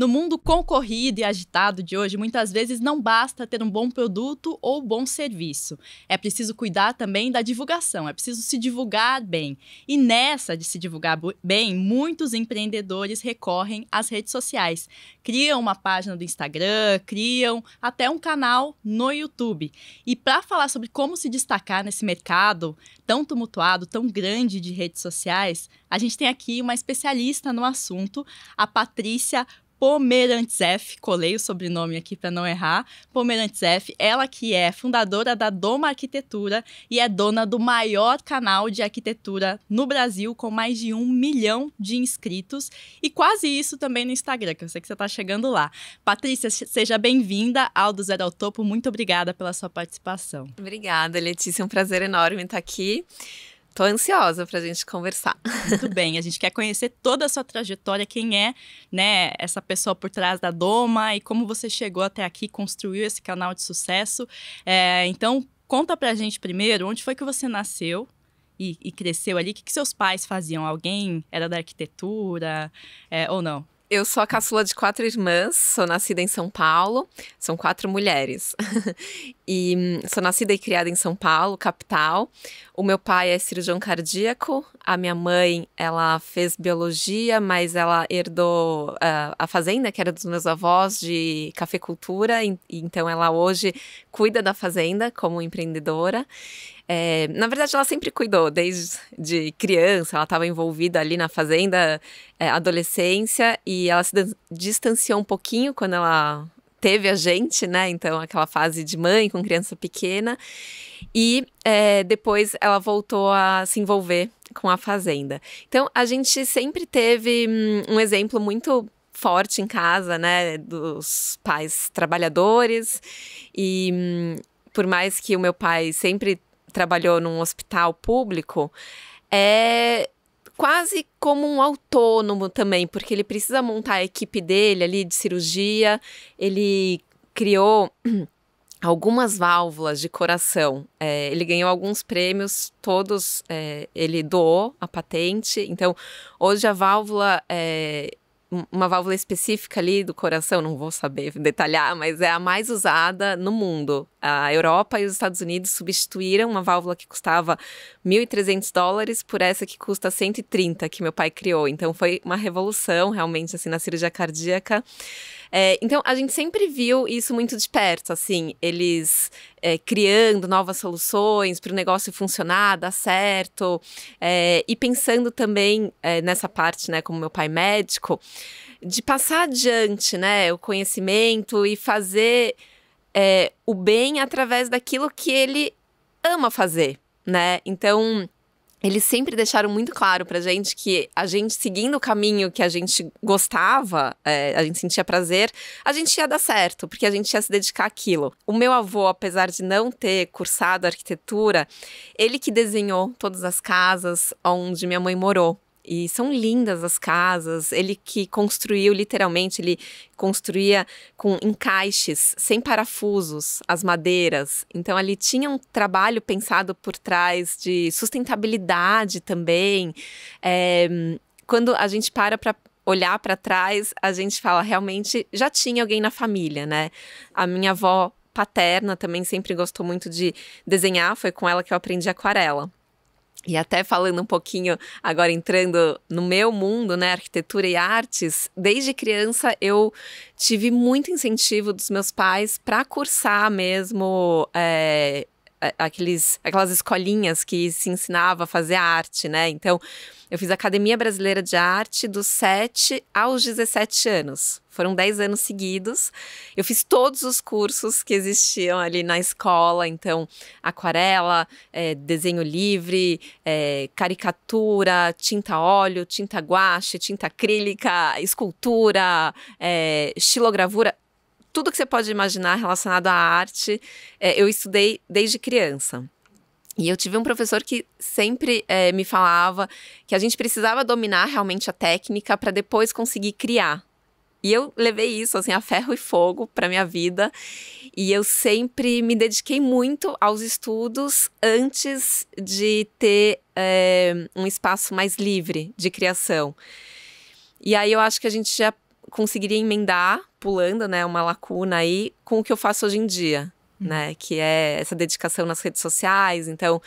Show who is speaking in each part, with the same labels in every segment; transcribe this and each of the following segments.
Speaker 1: No mundo concorrido e agitado de hoje, muitas vezes não basta ter um bom produto ou bom serviço. É preciso cuidar também da divulgação, é preciso se divulgar bem. E nessa de se divulgar bem, muitos empreendedores recorrem às redes sociais. Criam uma página do Instagram, criam até um canal no YouTube. E para falar sobre como se destacar nesse mercado tão tumultuado, tão grande de redes sociais, a gente tem aqui uma especialista no assunto, a Patrícia Pomerantes F, colei o sobrenome aqui para não errar. Pomerantes F, ela que é fundadora da Doma Arquitetura e é dona do maior canal de arquitetura no Brasil, com mais de um milhão de inscritos e quase isso também no Instagram, que eu sei que você está chegando lá. Patrícia, seja bem-vinda ao Do Zero ao Topo. Muito obrigada pela sua participação.
Speaker 2: Obrigada,
Speaker 1: Letícia. É um prazer enorme estar aqui. Tô ansiosa pra gente conversar. Muito bem, a gente quer conhecer toda a sua trajetória, quem é, né, essa pessoa por trás da Doma e como você chegou até aqui, construiu esse canal de sucesso. É, então, conta pra gente primeiro onde foi que você nasceu e, e cresceu ali, o que, que seus pais faziam? Alguém era da arquitetura
Speaker 2: é, ou não? Eu sou a caçula de quatro irmãs, sou nascida em São Paulo, são quatro mulheres. e hum, sou nascida e criada em São Paulo, capital. O meu pai é cirurgião cardíaco, a minha mãe, ela fez biologia, mas ela herdou uh, a fazenda, que era dos meus avós, de cafeicultura, e, então ela hoje cuida da fazenda como empreendedora. É, na verdade, ela sempre cuidou, desde de criança, ela estava envolvida ali na fazenda, é, adolescência, e ela se distanciou um pouquinho quando ela teve a gente, né? Então, aquela fase de mãe com criança pequena. E é, depois ela voltou a se envolver com a fazenda. Então, a gente sempre teve hum, um exemplo muito forte em casa, né? Dos pais trabalhadores. E hum, por mais que o meu pai sempre trabalhou num hospital público, é quase como um autônomo também, porque ele precisa montar a equipe dele ali de cirurgia, ele criou algumas válvulas de coração. É, ele ganhou alguns prêmios, todos é, ele doou a patente. Então, hoje a válvula é, uma válvula específica ali do coração, não vou saber detalhar, mas é a mais usada no mundo. A Europa e os Estados Unidos substituíram uma válvula que custava 1.300 dólares por essa que custa 130 que meu pai criou. Então foi uma revolução realmente assim na cirurgia cardíaca. É, então, a gente sempre viu isso muito de perto, assim, eles é, criando novas soluções para o negócio funcionar, dar certo, é, e pensando também é, nessa parte, né, como meu pai médico, de passar adiante, né, o conhecimento e fazer é, o bem através daquilo que ele ama fazer, né? Então eles sempre deixaram muito claro pra gente que a gente seguindo o caminho que a gente gostava, é, a gente sentia prazer, a gente ia dar certo, porque a gente ia se dedicar àquilo. O meu avô, apesar de não ter cursado arquitetura, ele que desenhou todas as casas onde minha mãe morou. E são lindas as casas. Ele que construiu, literalmente, ele construía com encaixes, sem parafusos, as madeiras. Então, ali tinha um trabalho pensado por trás de sustentabilidade também. É, quando a gente para para olhar para trás, a gente fala, realmente já tinha alguém na família, né? A minha avó paterna também sempre gostou muito de desenhar, foi com ela que eu aprendi aquarela. E até falando um pouquinho, agora entrando no meu mundo, né, arquitetura e artes, desde criança eu tive muito incentivo dos meus pais para cursar mesmo é, aqueles, aquelas escolinhas que se ensinava a fazer arte, né? Então, eu fiz Academia Brasileira de Arte dos 7 aos 17 anos. Foram 10 anos seguidos. Eu fiz todos os cursos que existiam ali na escola. Então, aquarela, é, desenho livre, é, caricatura, tinta óleo, tinta guache, tinta acrílica, escultura, é, xilogravura tudo que você pode imaginar relacionado à arte, é, eu estudei desde criança. E eu tive um professor que sempre é, me falava que a gente precisava dominar realmente a técnica para depois conseguir criar. E eu levei isso assim a ferro e fogo para minha vida. E eu sempre me dediquei muito aos estudos antes de ter é, um espaço mais livre de criação. E aí eu acho que a gente já conseguiria emendar, pulando, né, uma lacuna aí, com o que eu faço hoje em dia. Uhum. Né, que é essa dedicação nas redes sociais. Então,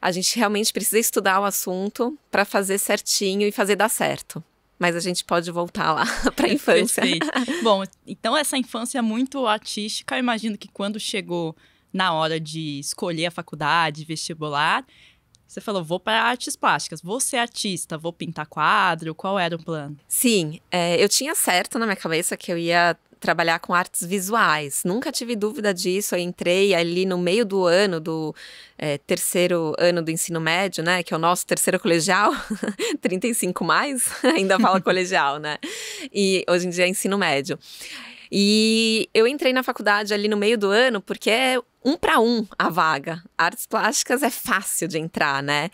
Speaker 2: a gente realmente precisa estudar o assunto para fazer certinho e fazer dar certo. Mas a gente pode voltar lá para a infância.
Speaker 1: Bom, então essa infância é muito artística, eu imagino que quando chegou na hora de escolher a faculdade, vestibular, você falou, vou para artes plásticas, vou ser é artista, vou pintar quadro, qual era o plano?
Speaker 2: Sim, é, eu tinha certo na minha cabeça que eu ia trabalhar com artes visuais. Nunca tive dúvida disso. Eu entrei ali no meio do ano, do é, terceiro ano do ensino médio, né? Que é o nosso terceiro colegial, 35 mais, ainda fala colegial, né? E hoje em dia é ensino médio. E eu entrei na faculdade ali no meio do ano porque é um para um a vaga. Artes plásticas é fácil de entrar, né?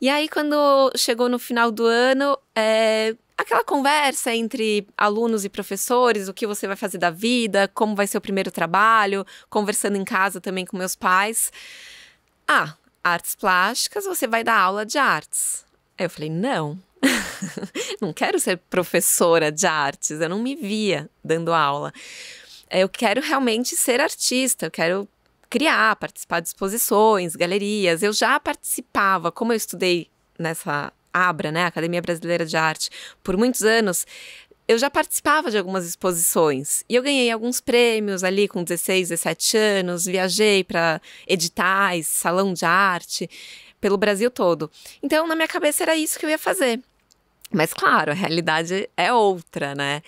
Speaker 2: E aí, quando chegou no final do ano, é, aquela conversa entre alunos e professores, o que você vai fazer da vida, como vai ser o primeiro trabalho, conversando em casa também com meus pais. Ah, artes plásticas, você vai dar aula de artes. Aí eu falei, não, não quero ser professora de artes, eu não me via dando aula. É, eu quero realmente ser artista, eu quero criar, participar de exposições, galerias. Eu já participava, como eu estudei nessa Abra, né, Academia Brasileira de Arte, por muitos anos, eu já participava de algumas exposições e eu ganhei alguns prêmios ali com 16, 17 anos, viajei para editais, salão de arte pelo Brasil todo. Então, na minha cabeça era isso que eu ia fazer. Mas claro, a realidade é outra, né?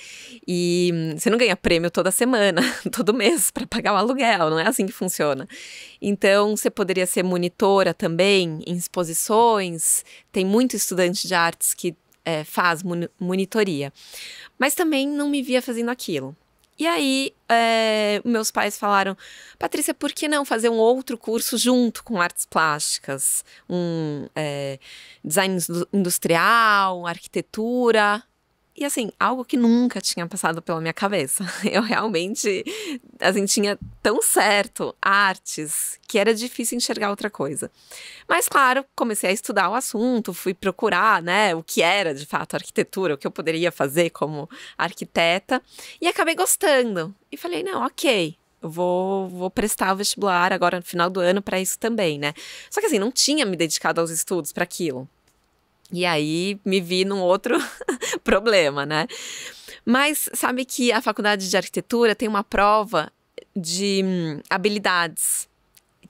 Speaker 2: E hum, você não ganha prêmio toda semana, todo mês para pagar o aluguel, não é assim que funciona. Então, você poderia ser monitora também em exposições. Tem muito estudante de artes que é, faz monitoria. Mas também não me via fazendo aquilo. E aí, é, meus pais falaram: Patrícia, por que não fazer um outro curso junto com artes plásticas? Um é, design industrial, arquitetura. E assim, algo que nunca tinha passado pela minha cabeça. Eu realmente, assim, tinha tão certo artes que era difícil enxergar outra coisa. Mas claro, comecei a estudar o assunto, fui procurar, né, o que era de fato arquitetura, o que eu poderia fazer como arquiteta, e acabei gostando. E falei, não, OK, vou, vou prestar o vestibular agora no final do ano para isso também, né? Só que assim, não tinha me dedicado aos estudos para aquilo. E aí me vi num outro problema, né? Mas sabe que a faculdade de arquitetura tem uma prova de hum, habilidades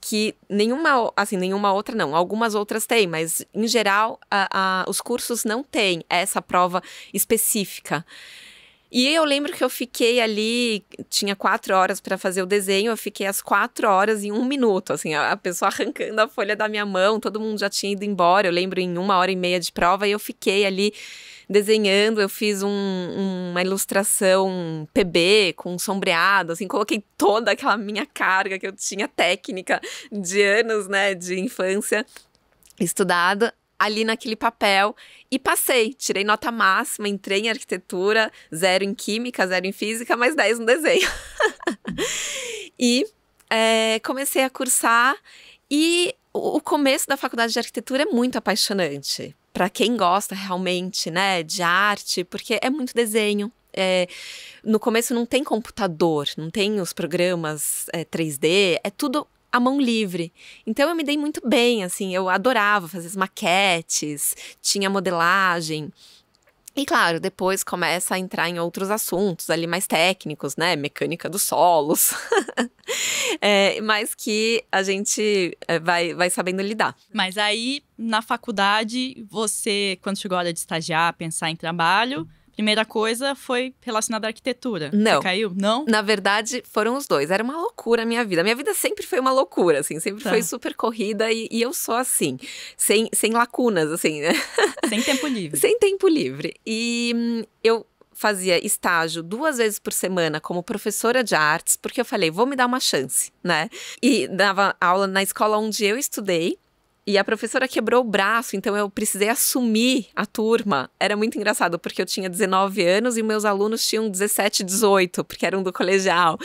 Speaker 2: que nenhuma, assim, nenhuma outra não, algumas outras têm, mas em geral a, a, os cursos não têm essa prova específica. E eu lembro que eu fiquei ali, tinha quatro horas para fazer o desenho, eu fiquei as quatro horas em um minuto, assim, a pessoa arrancando a folha da minha mão, todo mundo já tinha ido embora, eu lembro em uma hora e meia de prova, e eu fiquei ali desenhando, eu fiz um, uma ilustração PB com sombreado, assim, coloquei toda aquela minha carga que eu tinha técnica de anos, né, de infância estudada ali naquele papel e passei. Tirei nota máxima, entrei em arquitetura, zero em química, zero em física, mais 10 no desenho. e é, comecei a cursar e o começo da faculdade de arquitetura é muito apaixonante para quem gosta realmente, né, de arte, porque é muito desenho, é, no começo não tem computador, não tem os programas é, eh, 3D, é tudo a mão livre. Então eu me dei muito bem, assim, eu adorava fazer as maquetes, tinha modelagem. E claro, depois começa a entrar em outros assuntos ali mais técnicos, né? Mecânica dos solos. é, mas que a gente é, vai, vai sabendo lidar. Mas
Speaker 1: aí, na faculdade, você, quando chegou a hora de estagiar, pensar em trabalho, primeira
Speaker 2: coisa foi relacionada à arquitetura. Não. Você caiu? Não? Na verdade, foram os dois. Era uma loucura a minha vida. Minha vida sempre foi uma loucura, assim. Sempre tá. foi super corrida e, e, eu sou assim. Sem, sem lacunas, assim, né? Sem tempo livre. sem tempo livre. E hum, eu fazia estágio duas vezes por semana como professora de artes, porque eu falei, vou me dar uma chance, né? E dava aula na escola onde eu estudei, e a professora quebrou o braço, então eu precisei assumir a turma. Era muito engraçado, porque eu tinha 19 anos e meus alunos tinham 17, 18, porque eram do colegial.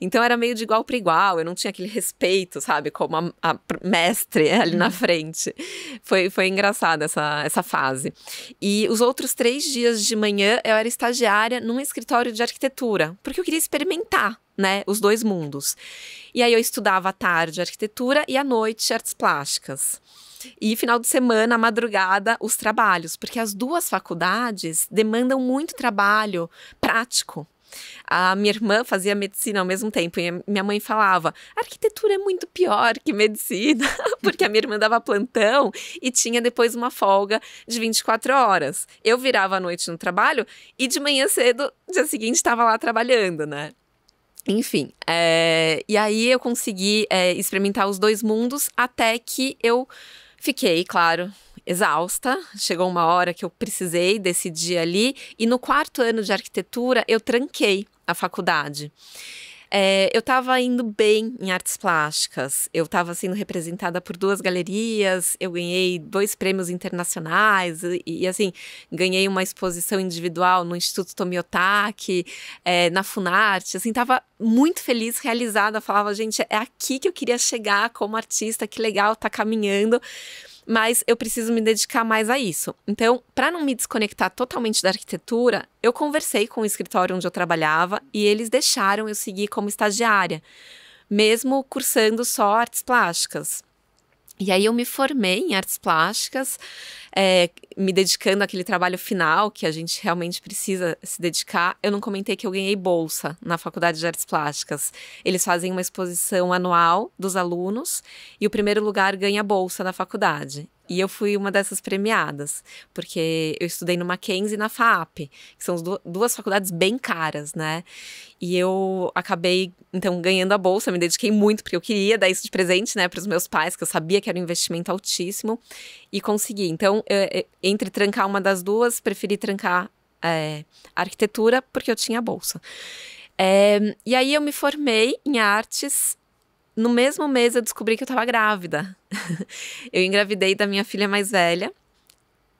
Speaker 2: Então era meio de igual para igual, eu não tinha aquele respeito, sabe, como a, a mestre ali na uhum. frente. Foi, foi engraçada essa, essa fase. E os outros três dias de manhã eu era estagiária num escritório de arquitetura, porque eu queria experimentar né, os dois mundos. E aí eu estudava à tarde arquitetura e à noite artes plásticas. E final de semana, madrugada, os trabalhos, porque as duas faculdades demandam muito trabalho prático, a minha irmã fazia medicina ao mesmo tempo e minha mãe falava: arquitetura é muito pior que medicina, porque a minha irmã dava plantão e tinha depois uma folga de 24 horas. Eu virava à noite no trabalho e de manhã cedo, dia seguinte, estava lá trabalhando, né? Enfim, é, e aí eu consegui é, experimentar os dois mundos até que eu fiquei, claro, exausta. Chegou uma hora que eu precisei decidir ali. E no quarto ano de arquitetura, eu tranquei a faculdade. É, eu estava indo bem em artes plásticas. Eu estava sendo representada por duas galerias. Eu ganhei dois prêmios internacionais e, e assim ganhei uma exposição individual no Instituto Tomiotaki, é, na Funarte. Assim, estava muito feliz, realizada. Falava, gente, é aqui que eu queria chegar como artista. Que legal, tá caminhando mas eu preciso me dedicar mais a isso. Então, para não me desconectar totalmente da arquitetura, eu conversei com o escritório onde eu trabalhava e eles deixaram eu seguir como estagiária, mesmo cursando só artes plásticas. E aí eu me formei em artes plásticas, é, me dedicando àquele trabalho final que a gente realmente precisa se dedicar. Eu não comentei que eu ganhei bolsa na Faculdade de Artes Plásticas. Eles fazem uma exposição anual dos alunos e o primeiro lugar ganha bolsa na faculdade. E eu fui uma dessas premiadas, porque eu estudei no Mackenzie e na FAP, que são duas faculdades bem caras, né? E eu acabei, então, ganhando a bolsa, me dediquei muito, porque eu queria dar isso de presente, né, para os meus pais, que eu sabia que era um investimento altíssimo, e consegui. Então, entre trancar uma das duas, preferi trancar é, arquitetura, porque eu tinha a bolsa. É, e aí eu me formei em artes. No mesmo mês eu descobri que eu estava grávida. eu engravidei da minha filha mais velha.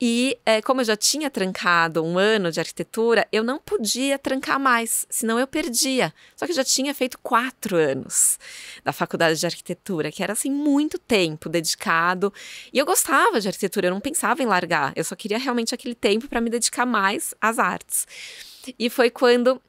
Speaker 2: E é, como eu já tinha trancado um ano de arquitetura, eu não podia trancar mais, senão eu perdia. Só que eu já tinha feito quatro anos da faculdade de arquitetura, que era assim muito tempo dedicado. E eu gostava de arquitetura, eu não pensava em largar. Eu só queria realmente aquele tempo para me dedicar mais às artes. E foi quando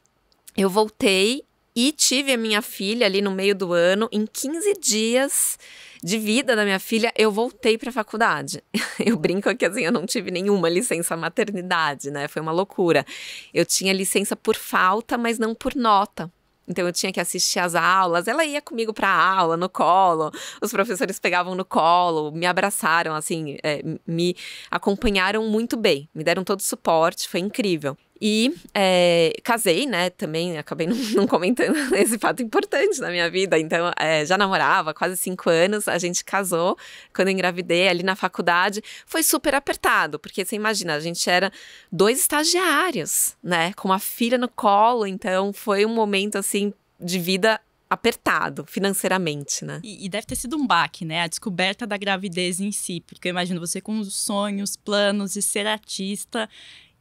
Speaker 2: eu voltei e tive a minha filha ali no meio do ano, em 15 dias de vida da minha filha, eu voltei para a faculdade. Eu brinco que assim, eu não tive nenhuma licença maternidade, né? Foi uma loucura. Eu tinha licença por falta, mas não por nota. Então eu tinha que assistir às aulas. Ela ia comigo para aula no colo. Os professores pegavam no colo, me abraçaram, assim, é, me acompanharam muito bem, me deram todo o suporte, foi incrível. E é, casei, né? Também acabei não, não, comentando esse fato importante na minha vida. Então, é, já namorava quase cinco anos, a gente casou quando engravidei ali na faculdade. Foi super apertado, porque você imagina, a gente era dois estagiários, né? Com uma filha no colo, então foi um momento assim de vida apertado financeiramente, né?
Speaker 1: E, e, deve ter sido um baque, né? A descoberta da gravidez em si, porque eu imagino você com os sonhos, planos de ser artista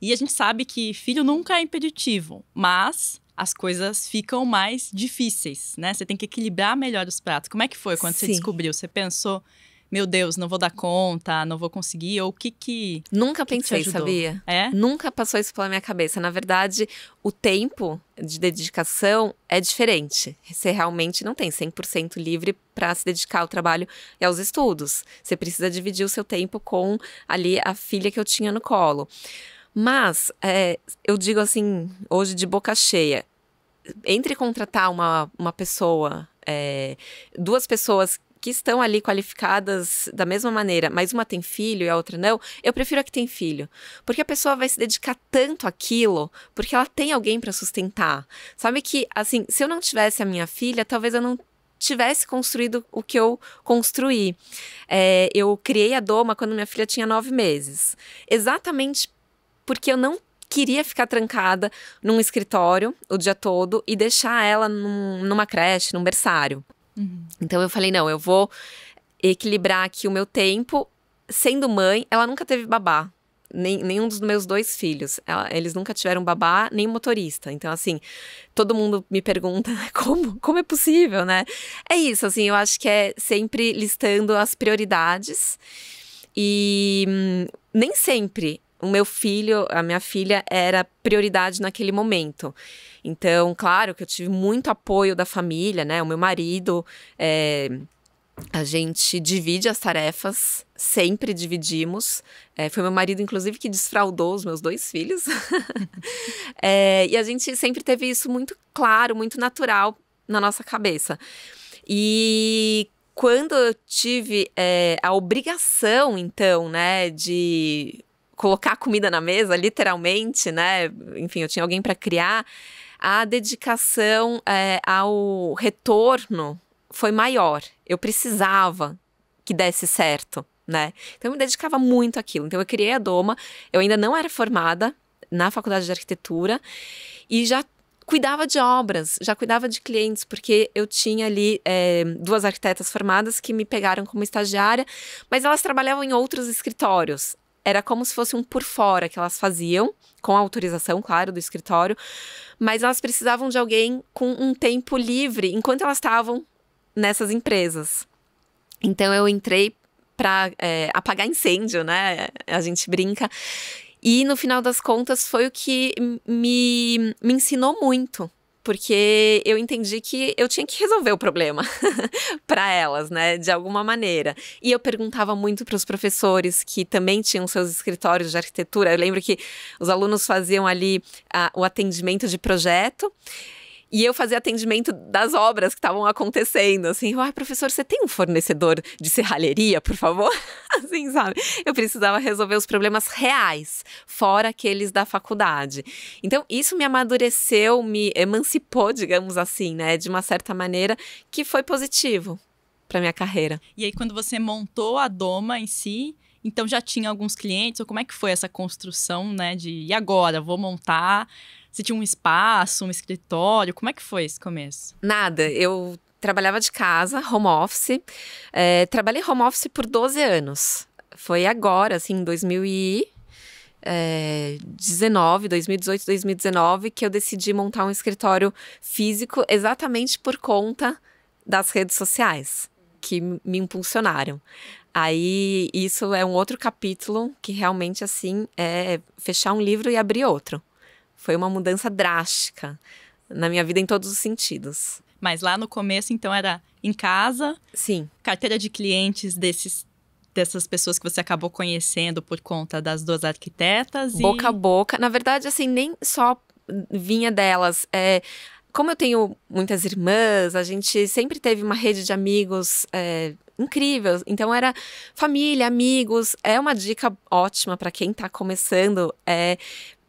Speaker 1: e a gente sabe que filho nunca é impeditivo, mas as coisas ficam mais difíceis, né? Você tem que equilibrar melhor os pratos. Como é que foi quando Sim. você descobriu? Você pensou, meu Deus, não vou dar conta,
Speaker 2: não vou conseguir, ou o que que. Nunca que pensei, que sabia? É? Nunca passou isso pela minha cabeça. Na verdade, o tempo de dedicação é diferente. Você realmente não tem 100% livre para se dedicar ao trabalho e aos estudos. Você precisa dividir o seu tempo com ali a filha que eu tinha no colo. Mas é, eu digo assim, hoje de boca cheia, entre contratar uma, uma pessoa, é, duas pessoas que estão ali qualificadas da mesma maneira, mas uma tem filho e a outra não, eu prefiro a que tem filho. Porque a pessoa vai se dedicar tanto àquilo, porque ela tem alguém para sustentar. Sabe que, assim, se eu não tivesse a minha filha, talvez eu não tivesse construído o que eu construí. É, eu criei a Doma quando minha filha tinha nove meses. Exatamente porque eu não queria ficar trancada num escritório o dia todo e deixar ela num, numa creche, num berçário. Uhum. Então eu falei: não, eu vou equilibrar aqui o meu tempo. Sendo mãe, ela nunca teve babá. Nem, nenhum dos meus dois filhos. Ela, eles nunca tiveram babá nem motorista. Então, assim, todo mundo me pergunta como, como é possível, né? É isso, assim, eu acho que é sempre listando as prioridades. E hum, nem sempre o meu filho, a minha filha era prioridade naquele momento. Então, claro que eu tive muito apoio da família, né? O meu marido, é, a gente divide as tarefas, sempre dividimos. É, foi meu marido, inclusive, que desfraudou os meus dois filhos. é, e a gente sempre teve isso muito claro, muito natural na nossa cabeça. E quando eu tive é, a obrigação, então, né, de colocar comida na mesa, literalmente, né? Enfim, eu tinha alguém para criar. A dedicação é, ao retorno foi maior. Eu precisava que desse certo, né? Então eu me dedicava muito àquilo. Então eu criei a Doma. Eu ainda não era formada na faculdade de arquitetura e já cuidava de obras, já cuidava de clientes, porque eu tinha ali é, duas arquitetas formadas que me pegaram como estagiária, mas elas trabalhavam em outros escritórios. Era como se fosse um por fora que elas faziam, com a autorização, claro, do escritório, mas elas precisavam de alguém com um tempo livre enquanto elas estavam nessas empresas. Então eu entrei para é, apagar incêndio, né? A gente brinca. E no final das contas foi o que me, me ensinou muito, porque eu entendi que eu tinha que resolver o problema para elas, né, de alguma maneira. E eu perguntava muito para os professores que também tinham seus escritórios de arquitetura. Eu lembro que os alunos faziam ali a, ah, o atendimento de projeto. E eu fazia atendimento das obras que estavam acontecendo, assim. Ai, professor, você tem um fornecedor de serralheria, por favor? assim, sabe? Eu precisava resolver os problemas reais, fora aqueles da faculdade. Então, isso me amadureceu, me emancipou, digamos assim, né? De uma certa maneira, que foi positivo para minha carreira.
Speaker 1: E aí, quando você montou a Doma em si, então já tinha alguns clientes, ou como é que foi essa construção, né? De e agora, vou montar? Você tinha um espaço, um escritório? Como é que foi esse começo?
Speaker 2: Nada, eu trabalhava de casa, home office. É, trabalhei home office por 12 anos. Foi agora, assim, em 2019, 2018, 2019, que eu decidi montar um escritório físico exatamente por conta das redes sociais que me impulsionaram. Aí isso é um outro capítulo que realmente assim é fechar um livro e abrir outro. Foi uma mudança drástica na minha vida em todos os sentidos.
Speaker 1: Mas lá no começo então era
Speaker 2: em casa? Sim. Carteira
Speaker 1: de clientes desses
Speaker 2: dessas pessoas que
Speaker 1: você acabou conhecendo por conta das duas arquitetas
Speaker 2: e... boca a boca. Na verdade assim, nem só vinha delas, é como eu tenho muitas irmãs, a gente sempre teve uma rede de amigos é, incrível. Então era família, amigos. É uma dica ótima para quem está começando. É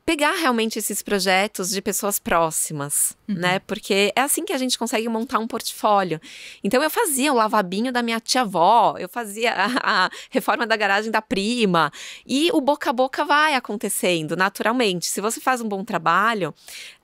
Speaker 2: pegar realmente esses projetos de pessoas próximas, uhum. né? Porque é assim que a gente consegue montar um portfólio. Então eu fazia o lavabinho da minha tia avó, eu fazia a, a, reforma da garagem da prima e o boca a boca vai acontecendo naturalmente. Se você faz um bom trabalho,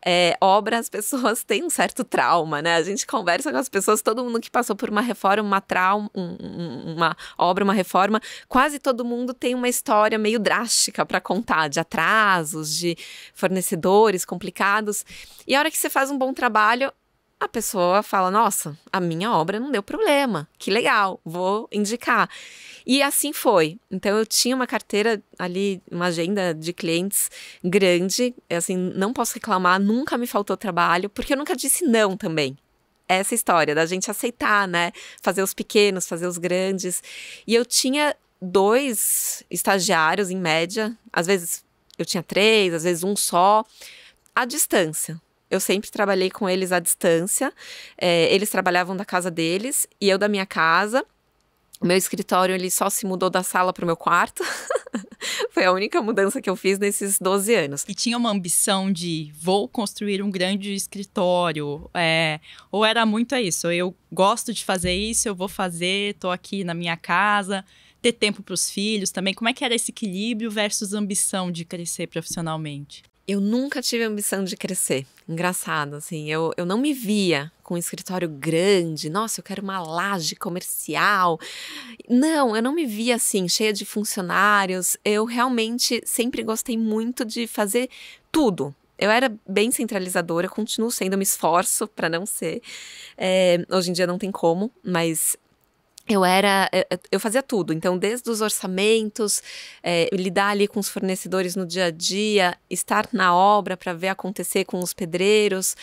Speaker 2: é, obra, as pessoas têm um certo trauma, né? A gente conversa com as pessoas, todo mundo que passou por uma reforma, uma trauma, um, uma obra, uma reforma, quase todo mundo tem uma história meio drástica para contar, de atrasos, de fornecedores complicados. E a hora que você faz um bom trabalho, a pessoa fala: Nossa, a minha obra não deu problema, que legal, vou indicar. E assim foi. Então eu tinha uma carteira ali, uma agenda de clientes grande, é assim, não posso reclamar, nunca me faltou trabalho, porque eu nunca disse não também. Essa história da gente aceitar, né? Fazer os pequenos, fazer os grandes. E eu tinha dois estagiários em média, às vezes eu tinha três, às vezes um só, à distância eu sempre trabalhei com eles à distância. É, eles trabalhavam da casa deles e eu da minha casa. Meu escritório ele só se mudou da sala para o meu quarto. Foi a única mudança que eu fiz nesses 12 anos. E tinha uma ambição
Speaker 1: de vou construir um grande escritório. É, ou era muito isso? Eu gosto de fazer isso, eu vou fazer, estou aqui na minha casa, ter tempo para os filhos também. Como é que era esse equilíbrio versus ambição de crescer profissionalmente? Eu nunca tive a
Speaker 2: ambição de crescer. Engraçado, assim, eu, eu não me via com um escritório grande. Nossa, eu quero uma laje comercial. Não, eu não me via assim, cheia de funcionários. Eu realmente sempre gostei muito de fazer tudo. Eu era bem centralizadora, continuo sendo, me esforço para não ser. É, hoje em dia não tem como, mas eu era, eh, eh, eu fazia tudo, então desde os orçamentos, é, lidar ali com os fornecedores no dia a dia, estar na obra para ver acontecer com os pedreiros,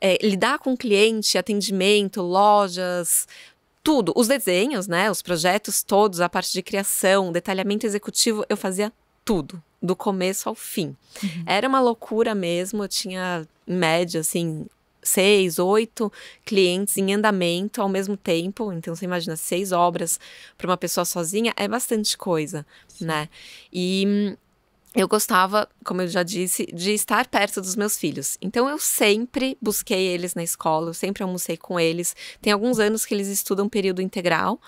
Speaker 2: é, lidar com cliente, atendimento, lojas, tudo, os desenhos, né, os projetos todos, a parte de criação, detalhamento executivo, eu fazia tudo, do começo ao fim. Uhum. Era uma loucura mesmo, eu tinha em média assim seis, oito clientes em andamento ao mesmo tempo. Então você imagina seis obras para uma pessoa sozinha é bastante coisa, né? E eu gostava, como eu já disse, de estar perto dos meus filhos. Então eu sempre busquei eles na escola, eu sempre almocei com eles. Tem alguns anos que eles estudam período integral,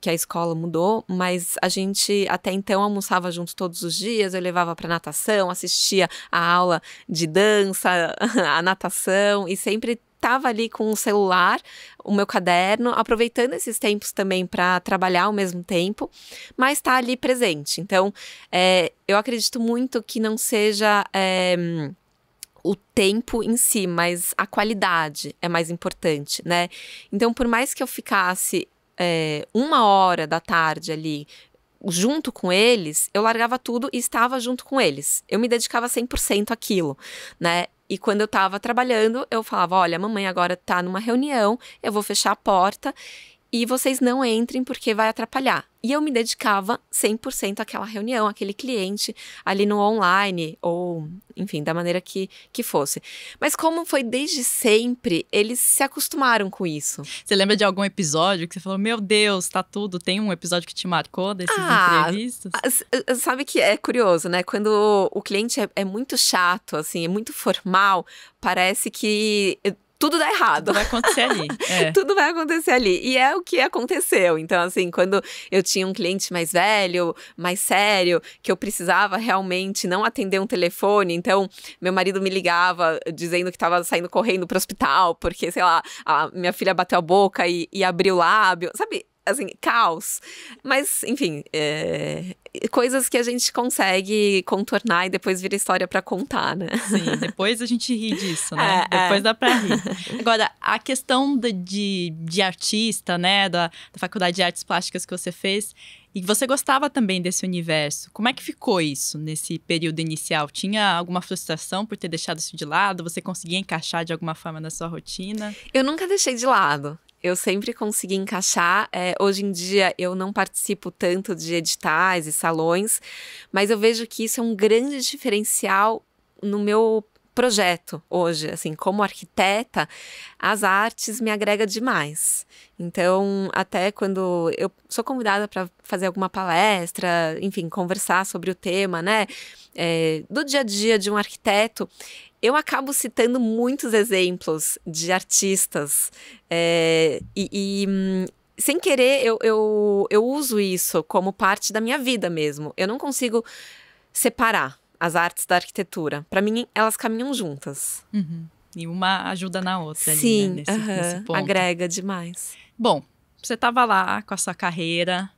Speaker 2: que a escola mudou, mas a gente até então almoçava junto todos os dias, eu levava para natação, assistia a aula de dança, a natação e sempre estava ali com o celular, o meu caderno, aproveitando esses tempos também para trabalhar ao mesmo tempo, mas está ali presente. Então, é, eu acredito muito que não seja. É, o tempo em si, mas a qualidade é mais importante, né? Então, por mais que eu ficasse é, uma hora da tarde ali junto com eles, eu largava tudo e estava junto com eles. Eu me dedicava 100% àquilo, né? E quando eu tava trabalhando, eu falava: olha, mamãe agora tá numa reunião, eu vou fechar a porta e vocês não entrem porque vai atrapalhar. E eu me dedicava 100% àquela reunião, àquele cliente, ali no online, ou enfim, da maneira que, que fosse. Mas como foi desde sempre, eles se acostumaram com isso. Você
Speaker 1: lembra de algum episódio que você falou, meu Deus, tá tudo? Tem um episódio que te marcou desses ah, ah
Speaker 2: eh, Sabe que é curioso, né? Quando o cliente é, é muito chato, assim, é muito formal, parece que tudo dá errado. Tudo vai acontecer ali. É. tudo vai acontecer ali. E é o que aconteceu. Então, assim, quando eu tinha um cliente mais velho, mais sério, que eu precisava realmente não atender um telefone, então meu marido me ligava dizendo que estava saindo correndo para o hospital, porque, sei lá, a minha filha bateu a boca e, e abriu o lábio. Sabe, assim, caos. Mas, enfim, é... coisas que a gente consegue contornar e depois vira história para contar, né? Sim, depois
Speaker 1: a gente ri disso, né? É, é, depois é. dá para rir. Agora, a questão de, de, de artista, né? Da, da faculdade de artes plásticas que você fez. E você gostava também desse universo. Como é que ficou isso nesse período inicial? Tinha alguma frustração por ter deixado isso de lado? Você conseguia encaixar de alguma forma na sua rotina?
Speaker 2: Eu nunca deixei de lado. Eu sempre consegui encaixar. É, hoje em dia eu não participo tanto de editais e salões, mas eu vejo que isso é um grande diferencial no meu projeto hoje, assim, como arquiteta, as artes me agregam demais. Então, até quando eu sou convidada para fazer alguma palestra, enfim, conversar sobre o tema, né, é, do dia a dia de um arquiteto, eu acabo citando muitos exemplos de artistas é, e, e hum, sem querer, eu, eu, eu uso isso como parte da minha vida mesmo. Eu não consigo separar as artes da arquitetura. Para mim, elas caminham juntas. Uhum.
Speaker 1: E uma ajuda na
Speaker 2: outra. Sim, ali, né? Nesse, nesse ponto. agrega demais.
Speaker 1: Bom, você estava lá com a sua carreira,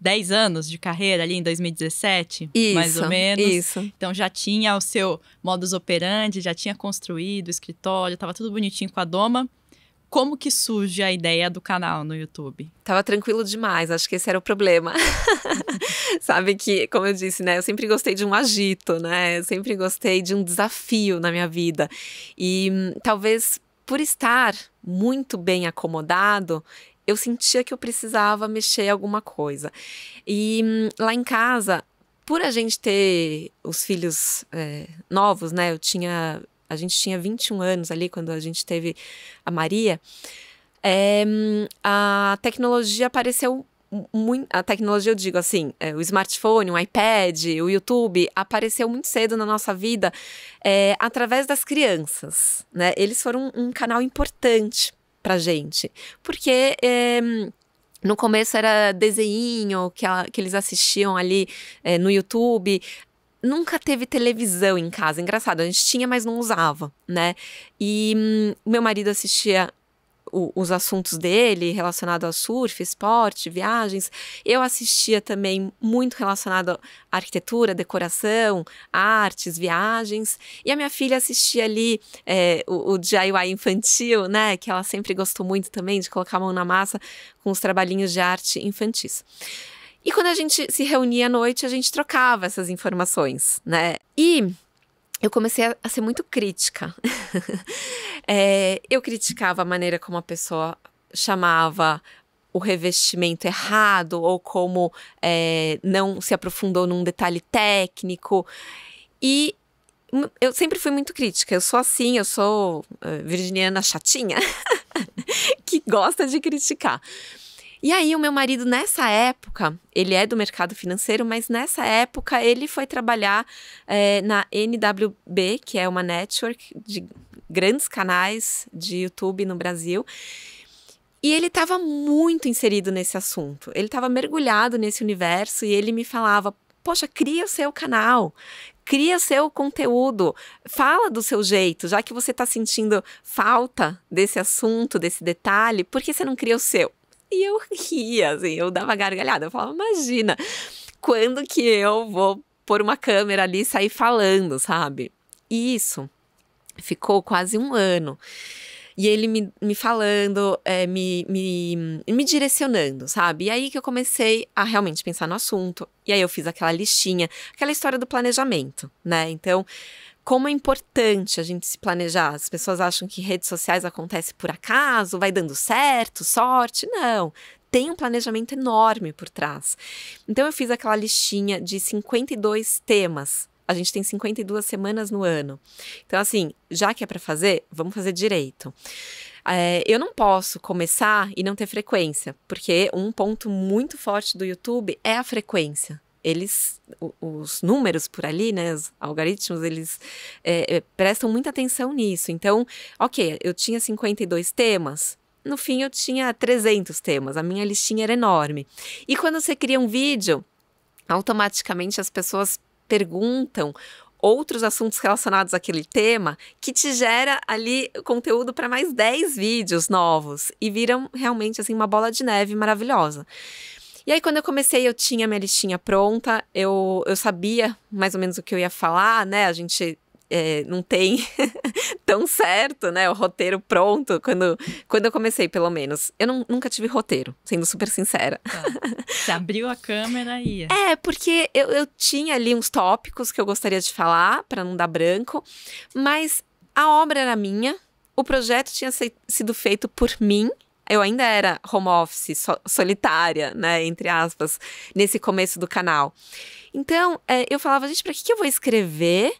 Speaker 1: 10 anos de carreira ali em 2017, isso, mais ou menos. Isso. Então já tinha o seu modus operandi, já tinha construído o escritório, estava tudo bonitinho com a Doma. Como que surge a ideia
Speaker 2: do canal no YouTube? Tava tranquilo demais, acho que esse era o problema. Sabe que, como eu disse, né, eu sempre gostei de um agito, né? Eu sempre gostei de um desafio na minha vida. E hum, talvez por estar muito bem acomodado, eu sentia que eu precisava mexer alguma coisa. E hum, lá em casa, por a gente ter os filhos é, novos, né? Eu tinha a gente tinha 21 anos ali quando a gente teve a Maria, é, a tecnologia apareceu muito, a tecnologia, eu digo assim, é, o smartphone, o iPad, o YouTube, apareceu muito cedo na nossa vida é, através das crianças, né? Eles foram um, canal importante pra gente, porque é, no começo era desenho que, a, que eles assistiam ali é, no YouTube, nunca teve televisão em casa. Engraçado, a gente tinha, mas não usava, né? E hum, meu marido assistia o, os assuntos dele relacionado a surf, esporte, viagens. Eu assistia também muito relacionado a arquitetura, decoração, artes, viagens. E a minha filha assistia ali é, o, o DIY infantil, né? Que ela sempre gostou muito também de colocar a mão na massa com os trabalhinhos de arte infantis. E quando a gente se reunia à noite, a gente trocava essas informações, né? E eu comecei a, ser muito crítica. é, eu criticava a maneira como a pessoa chamava o revestimento errado ou como é, não se aprofundou num detalhe técnico. E eu sempre fui muito crítica. Eu sou assim, eu sou uh, virginiana chatinha, que gosta de criticar. E aí, o meu marido, nessa época, ele é do mercado financeiro, mas nessa época ele foi trabalhar é, na NWB, que é uma network de grandes canais de YouTube no Brasil. E ele estava muito inserido nesse assunto. Ele estava mergulhado nesse universo e ele me falava: Poxa, cria o seu canal, cria seu conteúdo, fala do seu jeito, já que você está sentindo falta desse assunto, desse detalhe, por que você não cria o seu? E eu ria, assim, eu dava gargalhada. Eu falava, imagina, quando que eu vou pôr uma câmera ali e sair falando, sabe? E isso ficou quase um ano. E ele me, me falando, é, me, me, me direcionando, sabe? E aí que eu comecei a realmente pensar no assunto. E aí eu fiz aquela listinha, aquela história do planejamento, né? Então, como é importante a gente se planejar. As pessoas acham que redes sociais acontece por acaso, vai dando certo, sorte. Não. Tem um planejamento enorme por trás. Então, eu fiz aquela listinha de 52 temas. A gente tem 52 semanas no ano. Então, assim, já que é para fazer, vamos fazer direito. É, eu não posso começar e não ter frequência, porque um ponto muito forte do YouTube é a frequência eles, os números por ali, né, os algoritmos, eles é, é prestam muita atenção nisso. Então, ok, eu tinha 52 temas, no fim eu tinha 300 temas, a minha listinha era enorme. E quando você cria um vídeo, automaticamente as pessoas perguntam outros assuntos relacionados àquele tema que te gera ali conteúdo para mais 10 vídeos novos e viram realmente assim uma bola de neve maravilhosa. E aí, quando eu comecei, eu tinha minha listinha pronta, eu, eu sabia mais ou menos o que eu ia falar, né? A gente é, não tem tão certo, né? O roteiro pronto, quando, quando eu comecei, pelo menos. Eu não, nunca tive roteiro, sendo super sincera. Tá.
Speaker 1: Você abriu a câmera e.
Speaker 2: É, porque eu, eu tinha ali uns tópicos que eu gostaria de falar, para não dar branco, mas a obra era minha, o projeto tinha sido feito por mim eu ainda era home office, so, solitária, né, entre aspas, nesse começo do canal. Então, é, eu falava, gente, para que, que eu vou escrever?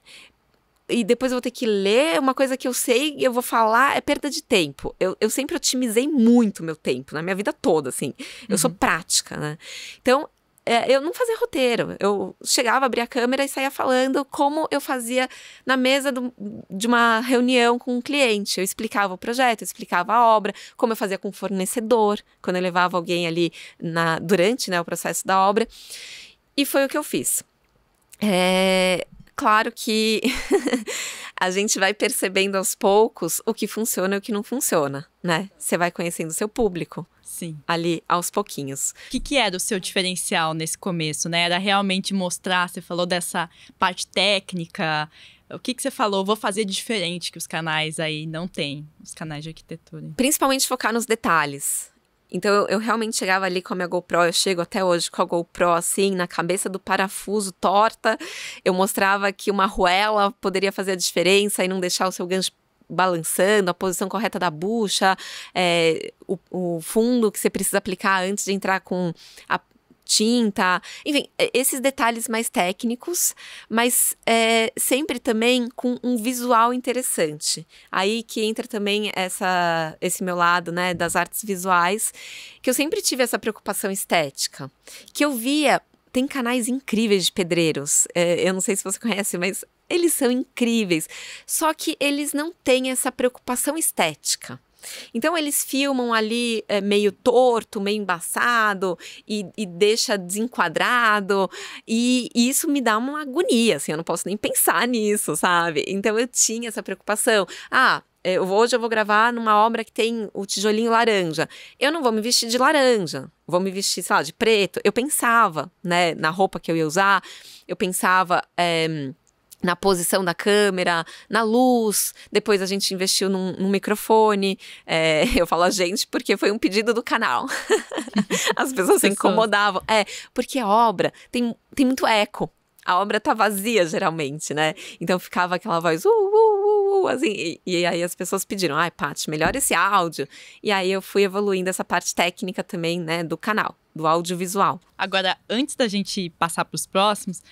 Speaker 2: e depois eu vou ter que ler uma coisa que eu sei e eu vou falar é perda de tempo. Eu, eu sempre otimizei muito meu tempo, na minha vida toda, assim. Eu uhum. sou prática, né? Então, é, eu não fazia roteiro. Eu chegava, abria a câmera e saía falando como eu fazia na mesa do, de uma reunião com um cliente. Eu explicava o projeto, explicava a obra, como eu fazia com o fornecedor, quando eu levava alguém ali na, durante né, o processo da obra. E foi o que eu fiz. É, claro que a gente vai percebendo aos poucos o que funciona e o que não funciona, né? Você vai conhecendo seu público. Sim. Ali aos pouquinhos. O que, que era é o seu diferencial nesse começo, né? Era realmente
Speaker 1: mostrar, você falou dessa parte técnica, o que, que você falou? Vou fazer diferente que os canais aí não têm, os canais de arquitetura.
Speaker 2: Principalmente focar nos detalhes. Então eu, eu, realmente chegava ali com a minha GoPro, eu chego até hoje com a GoPro assim, na cabeça do parafuso torta. Eu mostrava que uma arruela poderia fazer a diferença e não deixar o seu gancho balançando, a posição correta da bucha, é, o, o, fundo que você precisa aplicar antes de entrar com a, tinta, enfim, é, esses detalhes mais técnicos, mas é, sempre também com um visual interessante. Aí que entra também essa, esse meu lado, né, das artes visuais, que eu sempre tive essa preocupação estética, que eu via tem canais incríveis de pedreiros. É, eu não sei se você conhece, mas eles são incríveis. Só que eles não têm essa preocupação estética. Então eles filmam ali é, meio torto, meio embaçado e, e deixa desenquadrado e, e, isso me dá uma agonia, assim, eu não posso nem pensar nisso, sabe? Então eu tinha essa preocupação. Ah, eh, eu vou, hoje eu vou gravar numa obra que tem o tijolinho laranja. Eu não vou me vestir de laranja, vou me vestir, sei lá, de preto. Eu pensava, né, na roupa que eu ia usar, eu pensava. É, na posição da câmera, na luz. Depois a gente investiu num, num microfone. É, eu falo a gente porque foi um pedido do canal. As pessoas se incomodavam. É, porque a obra tem, tem muito eco. A obra tá vazia, geralmente, né? Então ficava aquela voz, uh, uh, uh, uh, assim. E, e aí as pessoas pediram, ai, Paty, melhora esse áudio. E aí eu fui evoluindo essa parte técnica também, né, do canal do audiovisual. Agora, antes da gente passar para os
Speaker 1: próximos,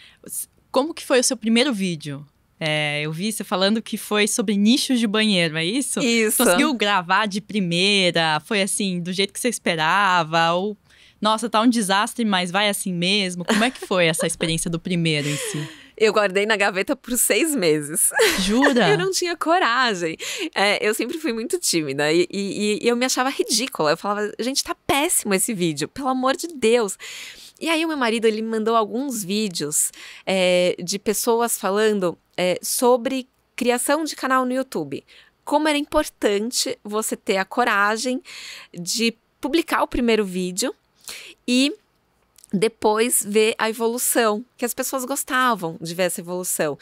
Speaker 1: como que foi o seu primeiro vídeo? É, eu vi você falando que foi sobre nichos de banheiro, é isso? Isso. Conseguiu gravar de primeira? Foi assim, do jeito que você esperava? Ou, nossa, tá um desastre, mas vai assim mesmo? Como é que foi essa experiência do primeiro em si?
Speaker 2: Eu guardei na gaveta por seis meses. Jura? eu não tinha coragem. É, eu sempre fui muito tímida e, e, e eu me achava ridícula. Eu falava, gente, tá péssimo esse vídeo, pelo amor de Deus. E aí o meu marido ele me mandou alguns vídeos é, de pessoas falando é, sobre criação de canal no YouTube. Como era importante você ter a coragem de publicar o primeiro vídeo e depois ver a evolução, que as pessoas gostavam de ver essa evolução.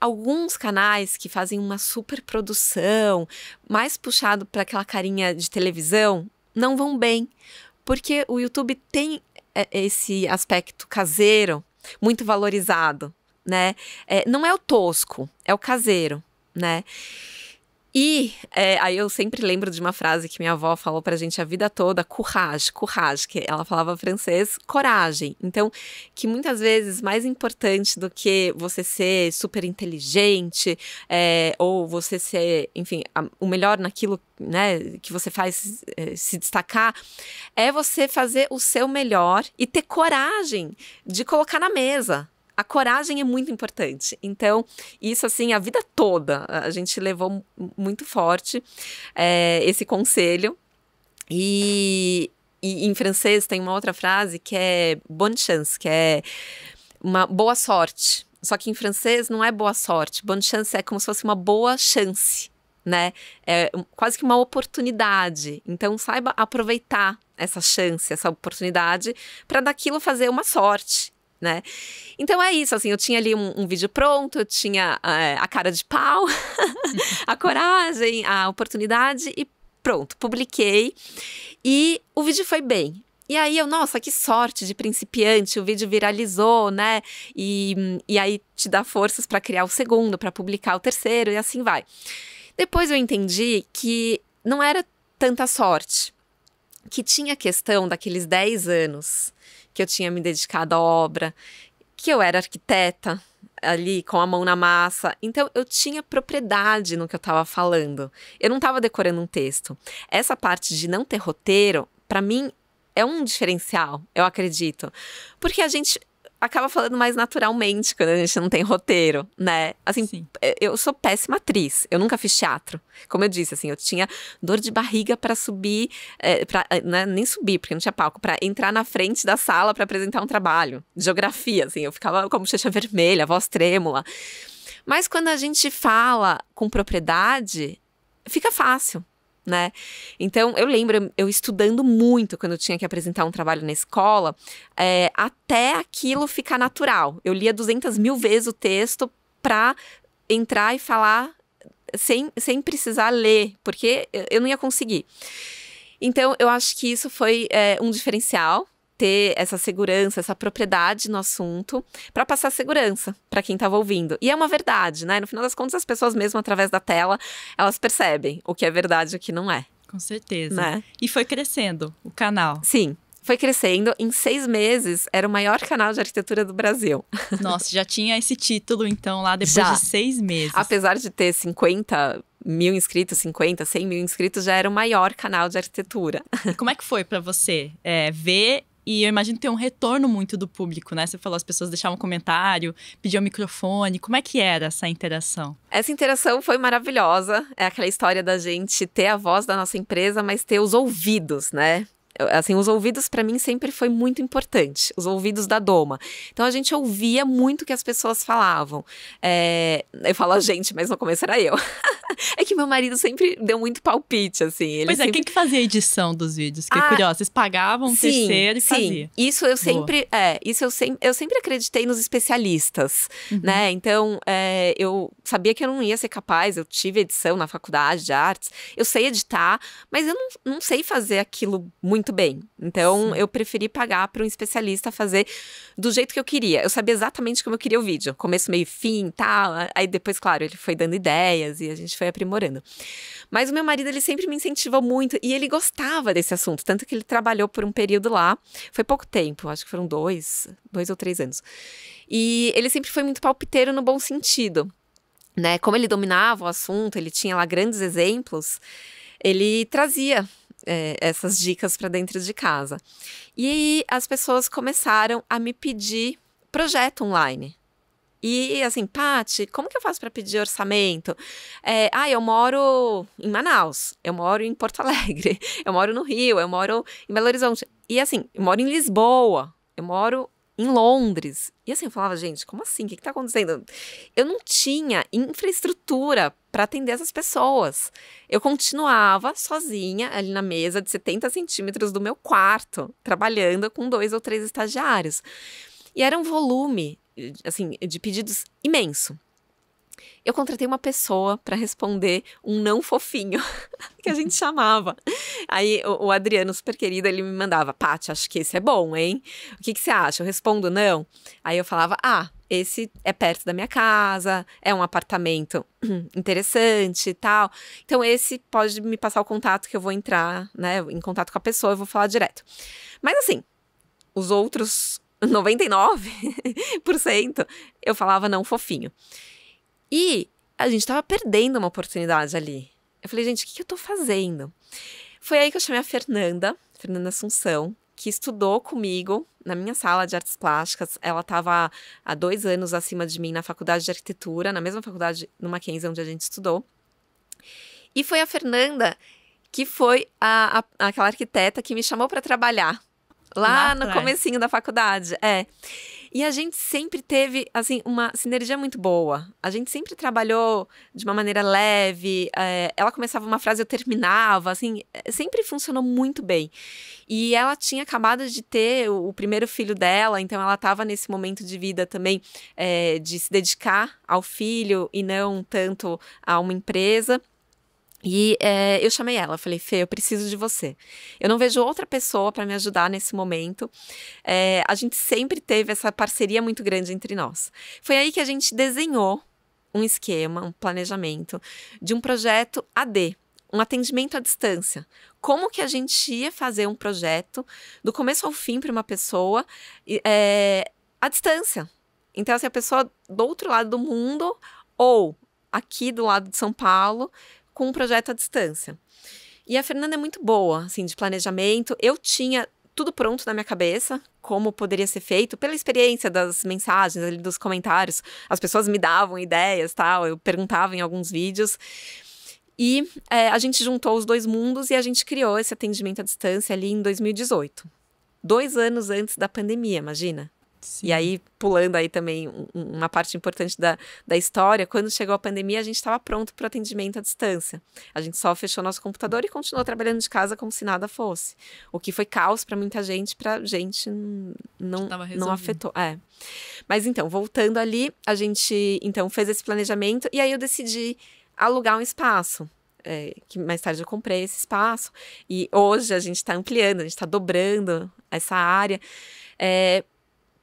Speaker 2: Alguns canais que fazem uma super produção, mais puxado para aquela carinha de televisão, não vão bem, porque o YouTube tem é, é esse aspecto caseiro muito valorizado, né? É, não é o tosco, é o caseiro, né? E é, aí eu sempre lembro de uma frase que minha avó falou pra gente a vida toda: courage, courage, que ela falava francês, coragem. Então, que muitas vezes mais importante do que você ser super inteligente é, ou você ser, enfim, a, o melhor naquilo né, que você faz é, se destacar, é você fazer o seu melhor e ter coragem de colocar na mesa, a coragem é muito importante. Então, isso assim, a vida toda, a gente levou muito forte é, esse conselho. E, e, em francês tem uma outra frase que é bonne chance, que é uma boa sorte. Só que em francês não é boa sorte. Bonne chance é como se fosse uma boa chance, né? É quase que uma oportunidade. Então saiba aproveitar essa chance, essa oportunidade para daquilo fazer uma sorte né? Então é isso, assim, eu tinha ali um, um vídeo pronto, eu tinha eh, a cara de pau, a coragem, a oportunidade e pronto, publiquei. E o vídeo foi bem. E aí eu, nossa, que sorte de principiante, o vídeo viralizou, né? E, e aí te dá forças para criar o segundo, para publicar o terceiro e assim vai. Depois eu entendi que não era tanta sorte, que tinha a questão daqueles 10 anos que eu tinha me dedicado à obra, que eu era arquiteta ali com a mão na massa. Então eu tinha propriedade no que eu estava falando. Eu não estava decorando um texto. Essa parte de não ter roteiro, para mim é um diferencial, eu acredito. Porque a gente acaba falando mais naturalmente quando a gente não tem roteiro, né? Assim, Sim. É, eu sou péssima atriz. Eu nunca fiz teatro. Como eu disse, assim, eu tinha dor de barriga para subir, é, é, né, nem subir, porque não tinha palco, para entrar na frente da sala para apresentar um trabalho. Geografia, assim, eu ficava com a bochecha vermelha, voz trêmula. Mas quando a gente fala com propriedade, fica fácil né? Então, eu lembro, eu estudando muito quando eu tinha que apresentar um trabalho na escola, é, até aquilo ficar natural. Eu lia 200 mil vezes o texto para entrar e falar sem, sem precisar ler, porque eu não ia conseguir. Então, eu acho que isso foi é, um diferencial ter essa segurança, essa propriedade no assunto, para passar segurança para quem estava ouvindo. E é uma verdade, né? No final das contas, as pessoas, mesmo através da tela, elas percebem o que é verdade e o que não é. Com certeza. Né? E foi crescendo o canal. Sim, foi crescendo. Em seis meses, era o maior canal de arquitetura do Brasil. Nossa, já tinha esse título, então, lá depois já. de seis meses. Apesar de ter 50 mil inscritos, 50, 100 mil inscritos, já era o maior canal de arquitetura. E como é que foi para
Speaker 1: você é, ver e eu imagino ter um retorno muito do público, né? Você falou, as pessoas deixavam comentário, pediam microfone. Como é que era essa interação?
Speaker 2: Essa interação foi maravilhosa. É aquela história da gente ter a voz da nossa empresa, mas ter os ouvidos, né? assim, os ouvidos para mim sempre foi muito importante, os ouvidos da Doma. Então a gente ouvia muito o que as pessoas falavam. É, eu falo a gente, mas no começo era eu. é que meu marido sempre deu muito palpite, assim. Ele pois é, sempre... é, quem que fazia a edição dos vídeos? Que é ah, curioso, vocês pagavam um sim, terceiro e sim. fazia. Isso eu sempre, Boa. é, isso eu, sempre eu sempre acreditei nos especialistas, uhum. né? Então é, eu sabia que eu não ia ser capaz, eu tive edição na faculdade de artes, eu sei editar, mas eu não, não sei fazer aquilo muito muito bem. Então, Sim. eu preferi pagar para um especialista fazer do jeito que eu queria. Eu sabia exatamente como eu queria o vídeo. Começo, meio fim, tal. Aí depois, claro, ele foi dando ideias e a gente foi aprimorando. Mas o meu marido, ele sempre me incentivou muito e ele gostava desse assunto. Tanto que ele trabalhou por um período lá. Foi pouco tempo, acho que foram dois, dois ou três anos. E ele sempre foi muito palpiteiro no bom sentido. Né? Como ele dominava o assunto, ele tinha lá grandes exemplos, ele trazia é, essas dicas para dentro de casa. E aí as pessoas começaram a me pedir projeto online. E assim, Pati, como que eu faço para pedir orçamento? É, ah, eu moro em Manaus, eu moro em Porto Alegre, eu moro no Rio, eu moro em Belo Horizonte. E assim, eu moro em Lisboa, eu moro em Londres. E assim, eu falava, gente, como assim? O que está acontecendo? Eu não tinha infraestrutura para atender essas pessoas. Eu continuava sozinha ali na mesa de 70 centímetros do meu quarto, trabalhando com dois ou três estagiários. E era um volume, assim, de pedidos imenso eu contratei uma pessoa para responder um não fofinho, que a gente chamava. Aí o, o Adriano, super querido, ele me mandava: Paty, acho que esse é bom, hein? O que, que você acha? Eu respondo não. Aí eu falava: ah, esse é perto da minha casa, é um apartamento interessante e tal. Então, esse pode me passar o contato que eu vou entrar, né, em contato com a pessoa, eu vou falar direto. Mas assim, os outros 99% eu falava não fofinho. E a gente estava perdendo uma oportunidade ali. Eu falei, gente, o que, eu estou fazendo? Foi aí que eu chamei a Fernanda, Fernanda Assunção, que estudou comigo na minha sala de artes plásticas. Ela estava há dois anos acima de mim na faculdade de arquitetura, na mesma faculdade no Mackenzie onde a gente estudou. E foi a Fernanda que foi a, a, aquela arquiteta que me chamou para trabalhar Lá, no comecinho da faculdade, é. E a gente sempre teve, assim, uma sinergia muito boa. A gente sempre trabalhou de uma maneira leve. É, ela começava uma frase, eu terminava, assim, eh, sempre funcionou muito bem. E ela tinha acabado de ter o, o primeiro filho dela, então ela estava nesse momento de vida também é, de se dedicar ao filho e não tanto a uma empresa. E é, eu chamei ela, falei, Fê, eu preciso de você. Eu não vejo outra pessoa para me ajudar nesse momento. É, a gente sempre teve essa parceria muito grande entre nós. Foi aí que a gente desenhou um esquema, um planejamento de um projeto AD, um atendimento à distância. Como que a gente ia fazer um projeto do começo ao fim para uma pessoa é, à distância? Então, se assim, a pessoa do outro lado do mundo ou aqui do lado de São Paulo com um projeto à distância. E a Fernanda é muito boa, assim, de planejamento. Eu tinha tudo pronto na minha cabeça, como poderia ser feito, pela experiência das mensagens, dos comentários. As pessoas me davam ideias, tal, eu perguntava em alguns vídeos. E é, a gente juntou os dois mundos e a gente criou esse atendimento à distância ali em 2018. Dois anos antes da pandemia, imagina. Sim. E aí, pulando aí também uma parte importante da, da história, quando chegou a pandemia, a gente estava pronto para o atendimento à distância. A gente só fechou nosso computador e continuou trabalhando de casa como se nada fosse. O que foi caos para muita gente, para gente não, não afetou. É. Mas então, voltando ali, a gente então fez esse planejamento e aí eu decidi alugar um espaço. É, que mais tarde eu comprei esse espaço e hoje a gente está ampliando, a gente está dobrando essa área. É,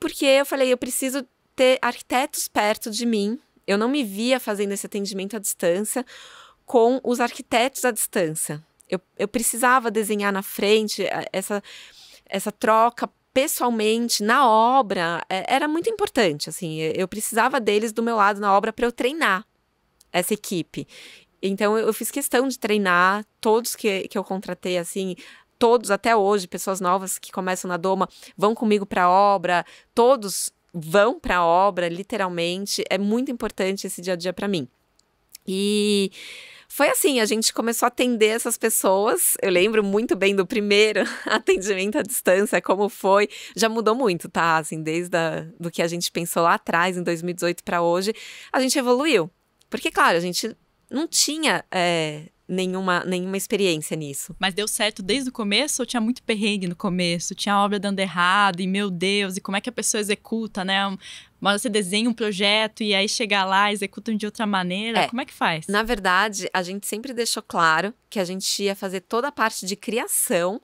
Speaker 2: porque eu falei, eu preciso ter arquitetos perto de mim. Eu não me via fazendo esse atendimento à distância com os arquitetos à distância. Eu, eu precisava desenhar na frente eh, essa, essa troca pessoalmente na obra eh, era muito importante. Assim, eu precisava deles do meu lado na obra para eu treinar essa equipe. Então eu fiz questão de treinar todos que, que eu contratei, assim, todos até hoje, pessoas novas que começam na Doma, vão comigo para a obra, todos vão para a obra, literalmente. É muito importante esse dia a dia para mim. E foi assim, a gente começou a atender essas pessoas. Eu lembro muito bem do primeiro atendimento à distância, como foi. Já mudou muito, tá? Assim, desde a, do que a gente pensou lá atrás, em 2018 para hoje, a gente evoluiu. Porque, claro, a gente não tinha é, nenhuma, nenhuma experiência nisso. Mas deu certo desde o começo ou tinha muito perrengue
Speaker 1: no começo? Tinha obra dando errado e, meu Deus, e como é que a pessoa executa, né? Mas você
Speaker 2: desenha um projeto e aí chega lá, executa de outra maneira. É, como é que faz? Na verdade, a gente sempre deixou claro que a gente ia fazer toda a parte de criação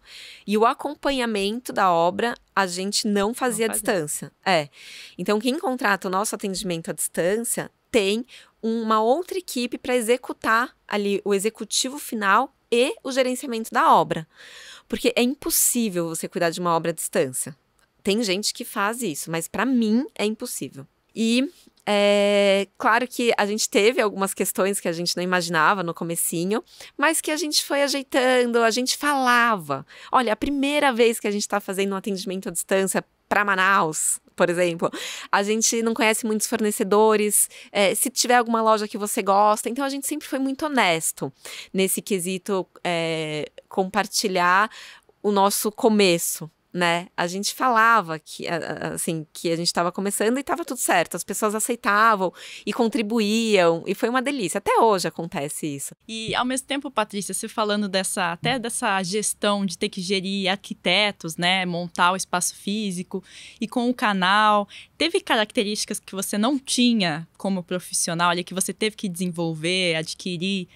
Speaker 2: e o acompanhamento da obra a gente não fazia à distância. É. Então, quem contrata o nosso atendimento à distância tem uma outra equipe para executar ali o executivo final e o gerenciamento da obra. Porque é impossível você cuidar de uma obra à distância. Tem gente que faz isso, mas para mim é impossível. E é claro que a gente teve algumas questões que a gente não imaginava no comecinho, mas que a gente foi ajeitando, a gente falava. Olha, a primeira vez que a gente está fazendo um atendimento à distância para Manaus, por exemplo. A gente não conhece muitos fornecedores, é, se tiver alguma loja que você gosta. Então, a gente sempre foi muito honesto nesse quesito é, compartilhar o nosso começo, né? A gente falava que assim, que a gente estava começando e estava tudo certo, as pessoas aceitavam e contribuíam, e foi uma delícia. Até hoje acontece isso.
Speaker 1: E ao mesmo tempo, Patrícia, você falando dessa até dessa gestão de ter que gerir arquitetos, né, montar o espaço físico e com o canal, teve características que você não tinha como profissional, ali que você teve que desenvolver, adquirir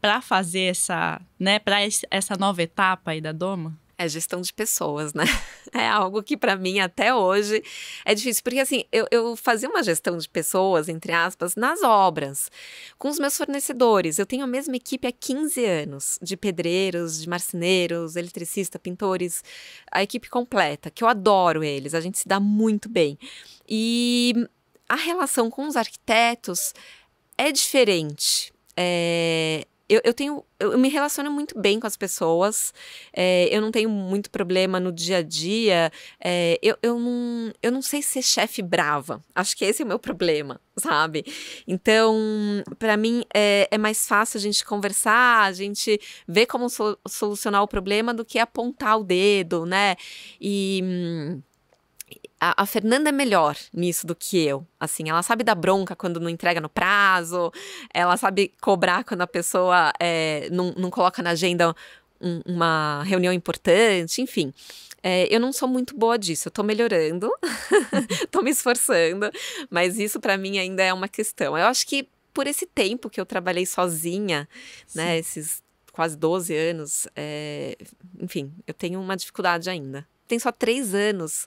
Speaker 1: para fazer essa, né, para essa nova etapa aí da Doma? é gestão de pessoas,
Speaker 2: né? É algo que para mim até hoje é difícil, porque assim, eu, eu, fazia uma gestão de pessoas, entre aspas, nas obras, com os meus fornecedores. Eu tenho a mesma equipe há 15 anos, de pedreiros, de marceneiros, eletricista, pintores, a equipe completa, que eu adoro eles, a gente se dá muito bem. E a relação com os arquitetos é diferente. É, eu, eu, tenho. Eu me relaciono muito bem com as pessoas. É, eu não tenho muito problema no dia a dia. É, eu, eu, não, eu não sei ser chefe brava. Acho que esse é o meu problema, sabe? Então, para mim, é, é, mais fácil a gente conversar, a gente ver como so, solucionar o problema do que apontar o dedo, né? E. Hum, a, a, Fernanda é melhor nisso do que eu. Assim, ela sabe dar bronca quando não entrega no prazo, ela sabe cobrar quando a pessoa é, não, não coloca na agenda um, uma reunião importante, enfim. É, eu não sou muito boa disso, eu tô melhorando, tô me esforçando, mas isso para mim ainda é uma questão. Eu acho que por esse tempo que eu trabalhei sozinha, né, Sim. né, esses quase 12 anos, é, enfim, eu tenho uma dificuldade ainda. Tem só três anos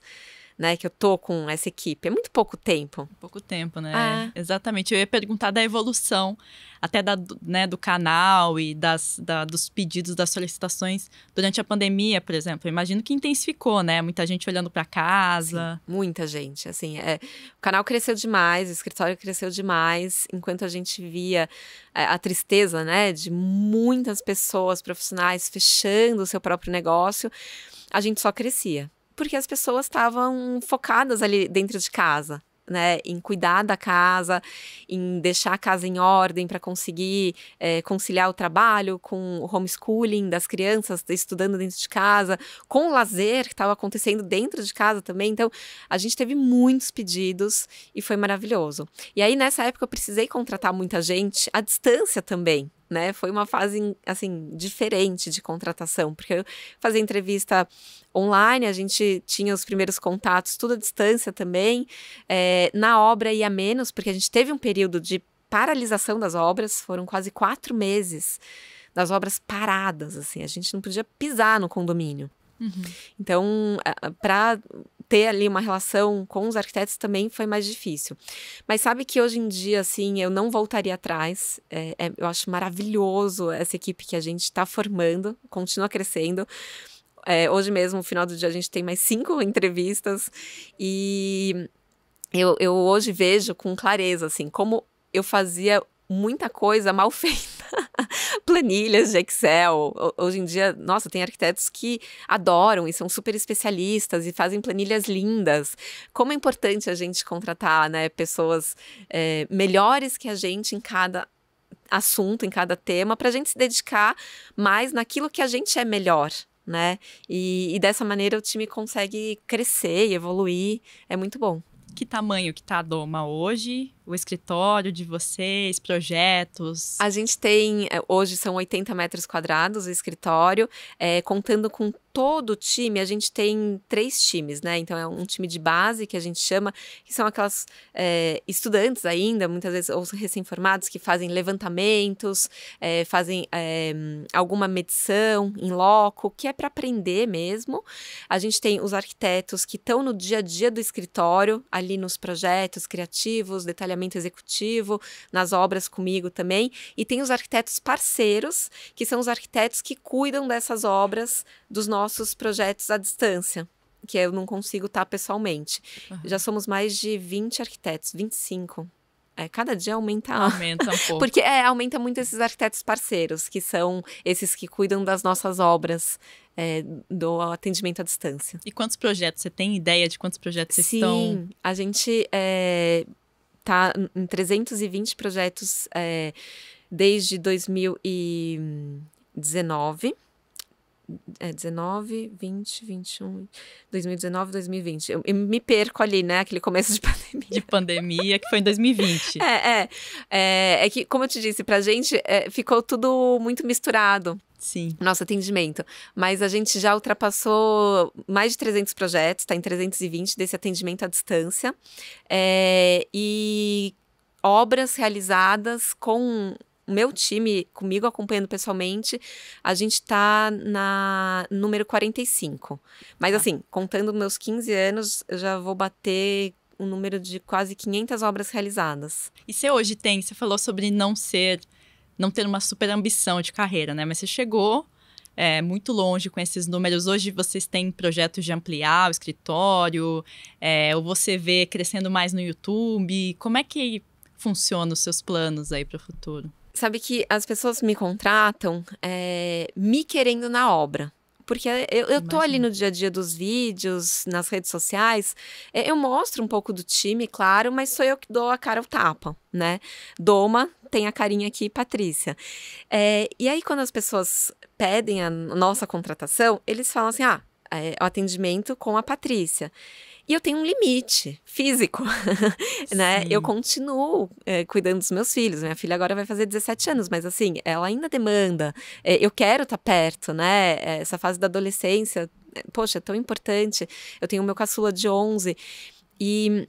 Speaker 2: né, que eu tô com essa equipe. É muito pouco tempo. Pouco
Speaker 1: tempo, né? Ah. Exatamente. Eu ia perguntar da evolução até da, né, do canal e das, da, dos pedidos, das solicitações durante a pandemia, por exemplo. Eu imagino que
Speaker 2: intensificou, né? Muita gente olhando para casa. Sim, muita gente, assim. É, o canal cresceu demais, o escritório cresceu demais, enquanto a gente via é, a tristeza, né, de muitas pessoas, profissionais, fechando o seu próprio negócio, a gente só crescia porque as pessoas estavam focadas ali dentro de casa. Né, em cuidar da casa, em deixar a casa em ordem para conseguir é, conciliar o trabalho com o homeschooling das crianças, estudando dentro de casa, com o lazer que estava acontecendo dentro de casa também. Então, a gente teve muitos pedidos e foi maravilhoso. E aí, nessa época, eu precisei contratar muita gente à distância também, né? Foi uma fase assim diferente de contratação, porque eu fazia entrevista online, a gente tinha os primeiros contatos, tudo à distância também. É, na obra ia menos, porque a gente teve um período de paralisação das obras, foram quase quatro meses das obras paradas, assim, a gente não podia pisar no condomínio. Uhum. Então, para ter ali uma relação com os arquitetos também foi mais difícil. Mas sabe que hoje em dia, assim, eu não voltaria atrás. É, é, eu acho maravilhoso essa equipe que a gente está formando, continua crescendo. É, hoje mesmo, no final do dia, a gente tem mais cinco entrevistas e eu, eu hoje vejo com clareza, assim, como eu fazia muita coisa mal feita. Planilhas de Excel. Hoje em dia, nossa, tem arquitetos que adoram e são super especialistas e fazem planilhas lindas. Como é importante a gente contratar né, pessoas é, melhores que a gente em cada assunto, em cada tema, para a gente se dedicar mais naquilo que a gente é melhor. Né? E, e dessa maneira o time consegue crescer e evoluir. É muito bom. Que tamanho que tá a Doma hoje? o escritório de vocês, projetos? A gente tem, eh, hoje são 80 metros quadrados o escritório, é, contando com todo o time, a gente tem três times, né? Então é um time de base que a gente chama, que são aquelas é, estudantes ainda, muitas vezes, ou recém-formados, que fazem levantamentos, é, fazem alguma medição em loco, que é para aprender mesmo. A gente tem os arquitetos que estão no dia a dia do escritório, ali nos projetos criativos, detalhamento executivo, nas obras comigo também. E tem os arquitetos parceiros, que são os arquitetos que cuidam dessas obras dos nossos projetos à distância que eu não consigo estar tá pessoalmente. Uhum. Já somos mais de 20 arquitetos, 25. É, cada dia aumenta. Aumenta um pouco. Porque é, aumenta muito esses arquitetos parceiros, que são esses que cuidam das nossas obras, é, do atendimento à distância. E quantos projetos? Você tem ideia de quantos projetos Sim, estão? Sim, a gente é, está em 320 projetos é, desde 2019 é, 19, 20, 21, 2019, 2020. Eu, eu me perco ali, né? Aquele começo de pandemia. De pandemia,
Speaker 1: que foi em 2020. é,
Speaker 2: é, é, é. que, como eu te disse, pra gente é, ficou tudo muito misturado. Sim. Nosso atendimento. Mas a gente já ultrapassou mais de 300 projetos, está em 320 desse atendimento à distância. É, e obras realizadas com meu time, comigo acompanhando pessoalmente, a gente tá na número 45. Mas tá. assim, contando meus 15 anos, eu já vou bater um número de quase 500 obras realizadas. E você
Speaker 1: hoje tem, você falou sobre não ser, não ter uma
Speaker 2: super ambição
Speaker 1: de carreira, né? Mas você chegou é, muito longe com esses números. Hoje vocês têm projetos de ampliar o escritório, é, ou você vê crescendo mais no YouTube. Como é que funcionam os seus planos aí para o futuro?
Speaker 2: sabe que as pessoas me contratam é, me querendo na obra. Porque eu, eu tô ali no dia a dia dos vídeos, nas redes sociais, é, eu mostro um pouco do time, claro, mas sou eu que dou a cara o tapa, né? Doma tem a carinha aqui, Patrícia. É, e aí, quando as pessoas pedem a nossa contratação, eles falam assim: ah, é, o atendimento com a Patrícia. E eu tenho um limite físico, né? Sim. Eu continuo é, cuidando dos meus filhos. Minha filha agora vai fazer 17 anos, mas assim, ela ainda demanda. É, eu quero estar tá perto, né? É, essa fase da adolescência, é, poxa, é tão importante. Eu tenho o meu caçula de 11 e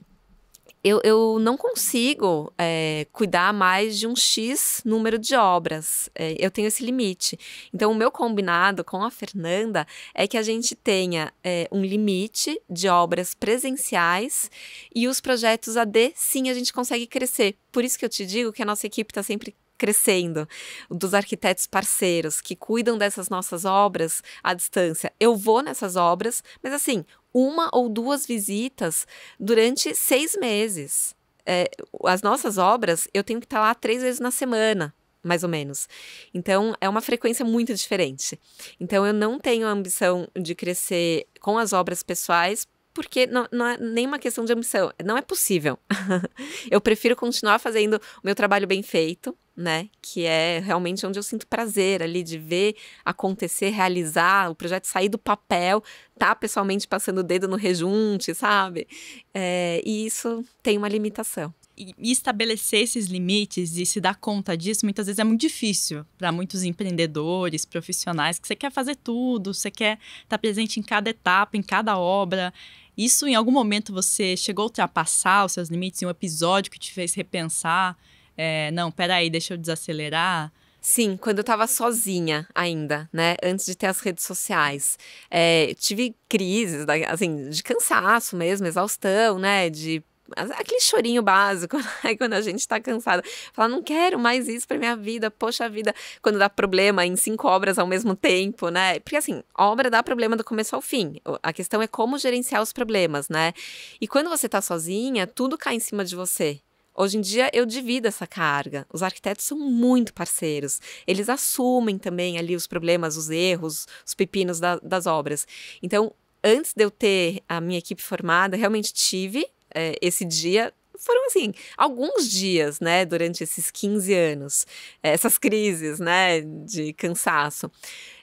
Speaker 2: eu, eu não consigo é, cuidar mais de um X número de obras. É, eu tenho esse limite. Então, o meu combinado com a Fernanda é que a gente tenha é, um limite de obras presenciais e os projetos AD, sim, a gente consegue crescer. Por isso que eu te digo que a nossa equipe está sempre crescendo, dos arquitetos parceiros que cuidam dessas nossas obras à distância. Eu vou nessas obras, mas assim, uma ou duas visitas durante seis meses. É, as nossas obras, eu tenho que estar tá lá três vezes na semana, mais ou menos. Então, é uma frequência muito diferente. Então, eu não tenho a ambição de crescer com as obras pessoais, porque não, não é nenhuma questão de ambição. Não é possível. eu prefiro continuar fazendo o meu trabalho bem feito, né? Que é realmente onde eu sinto prazer ali de ver acontecer, realizar o projeto sair do papel, tá pessoalmente passando o dedo no rejunte, sabe? É, e isso tem uma limitação.
Speaker 1: E estabelecer esses limites e se dar conta disso muitas vezes é muito difícil para muitos empreendedores, profissionais, que você quer fazer tudo, você quer estar tá presente em cada etapa, em cada obra. Isso em algum momento você chegou a ultrapassar os seus limites em um episódio que
Speaker 2: te fez repensar é, não, peraí, deixa eu desacelerar. Sim, quando eu estava sozinha ainda, né? Antes de ter as redes sociais. É, tive crises, assim, de cansaço mesmo, exaustão, né? De aquele chorinho básico, né? quando a gente está cansada, falar não quero mais isso para minha vida, poxa vida, quando dá problema em cinco obras ao mesmo tempo, né? Porque assim, obra dá problema do começo ao fim. A questão é como gerenciar os problemas, né? E quando você está sozinha, tudo cai em cima de você. Hoje em dia eu divido essa carga. Os arquitetos são muito parceiros. Eles assumem também ali os problemas, os erros, os pepinos da, das obras. Então, antes de eu ter a minha equipe formada, realmente tive é, esse dia foram assim, alguns dias, né, durante esses 15 anos, é, essas crises, né, de cansaço.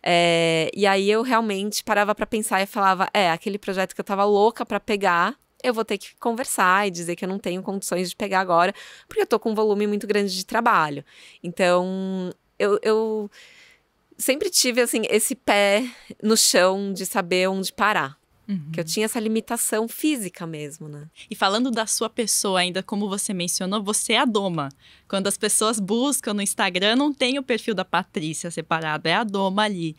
Speaker 2: É, e aí eu realmente parava para pensar e falava, é, aquele projeto que eu tava louca para pegar, eu vou ter que conversar e dizer que eu não tenho condições de pegar agora, porque eu tô com um volume muito grande de trabalho. Então, eu, eu sempre tive, assim, esse pé no chão de saber onde parar. Uhum. Que eu uhum. tinha essa limitação física mesmo, né? E falando da sua pessoa ainda, como você
Speaker 1: mencionou, você é a doma. Quando as pessoas buscam no Instagram, não tem o perfil da Patrícia separado, é a doma ali.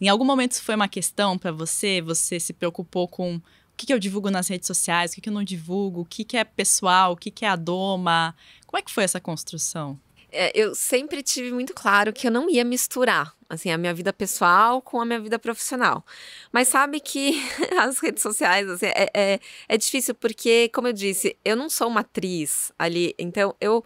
Speaker 1: Em algum momento isso foi uma questão para você? Você se preocupou com que, que eu divulgo nas redes sociais, o que, que eu não divulgo, o que, que é pessoal, o que, que é a doma. Como é que foi essa construção?
Speaker 2: É, eu sempre tive muito claro que eu não ia misturar assim a minha vida pessoal com a minha vida profissional mas sabe que as redes sociais assim, é, é, é difícil porque como eu disse eu não sou uma atriz ali então eu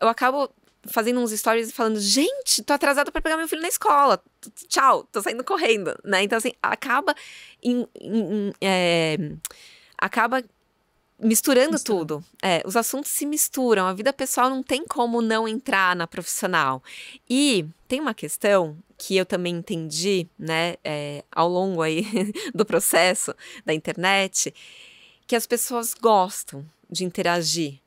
Speaker 2: eu acabo fazendo uns stories falando: gente, tô atrasada para pegar meu filho na escola. Tchau, tô saindo correndo, né? Então, assim, acaba. Em, em, em, é, acaba misturando Mistura. tudo. É, os assuntos se misturam. A vida pessoal não tem como não entrar na profissional. E tem uma questão que eu também entendi, né, é, ao longo aí do processo da internet, que as pessoas gostam de interagir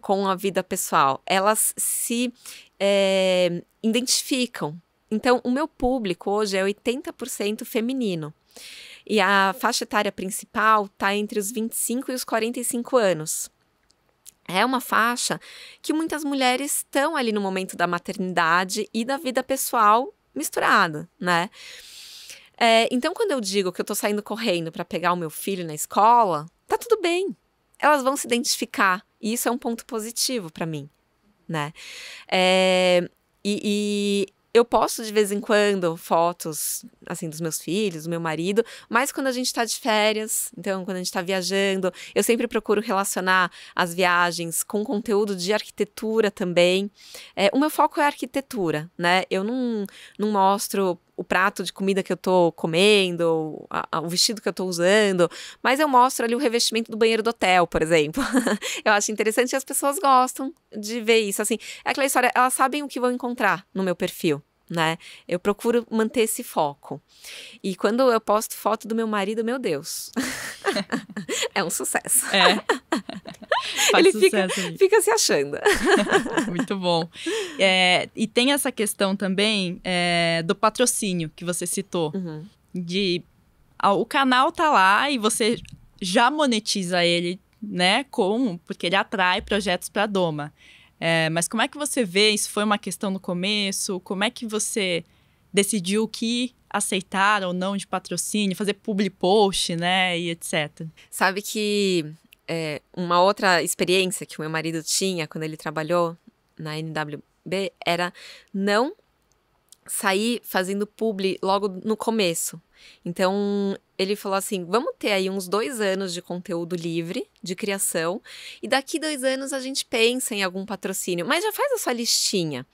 Speaker 2: com a vida pessoal, elas se é, identificam. Então, o meu público hoje é 80% feminino. E a faixa etária principal está entre os 25 e os 45 anos. É uma faixa que muitas mulheres estão ali no momento da maternidade e da vida pessoal misturada, né? É, então, quando eu digo que eu estou saindo correndo para pegar o meu filho na escola, tá tudo bem elas vão se identificar. E isso é um ponto positivo para mim, né? É, e, e eu posto de vez em quando fotos, assim, dos meus filhos, do meu marido, mas quando a gente tá de férias, então, quando a gente tá viajando, eu sempre procuro relacionar as viagens com conteúdo de arquitetura também. É, o meu foco é arquitetura, né? Eu não, não mostro o prato de comida que eu tô comendo, a, a, o vestido que eu tô usando, mas eu mostro ali o revestimento do banheiro do hotel, por exemplo. eu acho interessante e as pessoas gostam de ver isso. Assim, é aquela história, elas sabem o que vão encontrar no meu perfil né? Eu procuro manter esse foco. E quando eu posto foto do meu marido, meu Deus. é um sucesso. É. Faz Ele fica, fica se achando.
Speaker 1: Muito bom. É, e tem essa questão também é, do patrocínio que você citou. Uhum. De ah, o canal tá lá e você já monetiza ele, né? Como? Porque ele atrai projetos para Doma. É, mas como é que você vê? Isso foi uma questão no começo? Como é que você decidiu o que aceitar ou não de patrocínio, fazer public post, né?
Speaker 2: E etc. Sabe que é, uma outra experiência que o meu marido tinha quando ele trabalhou na NWB era não saí fazendo publi logo no começo. Então, ele falou assim: vamos ter aí uns dois anos de conteúdo livre, de criação, e daqui dois anos a gente pensa em algum patrocínio. Mas já faz a sua listinha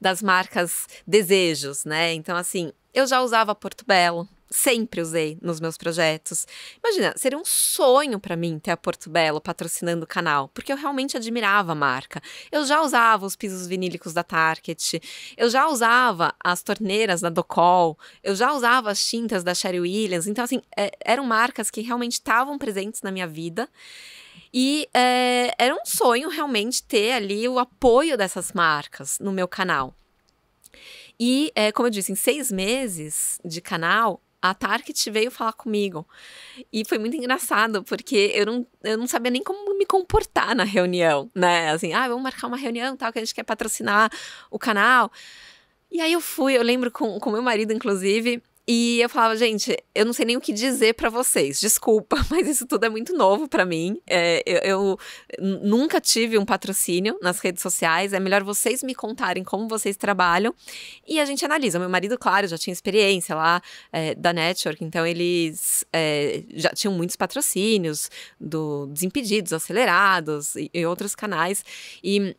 Speaker 2: das marcas desejos, né? Então, assim, eu já usava Porto Belo, sempre usei nos meus projetos. Imagina, seria um sonho para mim ter a Porto Belo patrocinando o canal, porque eu realmente admirava a marca. Eu já usava os pisos vinílicos da Target, eu já usava as torneiras da Docol, eu já usava as tintas da Sherry Williams. Então, assim, é, eram marcas que realmente estavam presentes na minha vida. E é, era um sonho realmente ter ali o apoio dessas marcas no meu canal. E, é, como eu disse, em seis meses de canal, a Target veio falar comigo. E foi muito engraçado, porque eu não, eu não sabia nem como me comportar na reunião, né? Assim, ah, vamos marcar uma reunião tal, que a gente quer patrocinar o canal. E aí eu fui, eu lembro com, com meu marido, inclusive, e eu falava, gente, eu não sei nem o que dizer para vocês, desculpa, mas isso tudo é muito novo para mim. É, eu, eu nunca tive um patrocínio nas redes sociais, é melhor vocês me contarem como vocês trabalham e a gente analisa. Meu marido, claro, já tinha experiência lá é, da network, então eles é, já tinham muitos patrocínios do Desimpedidos, Acelerados e, e outros canais, e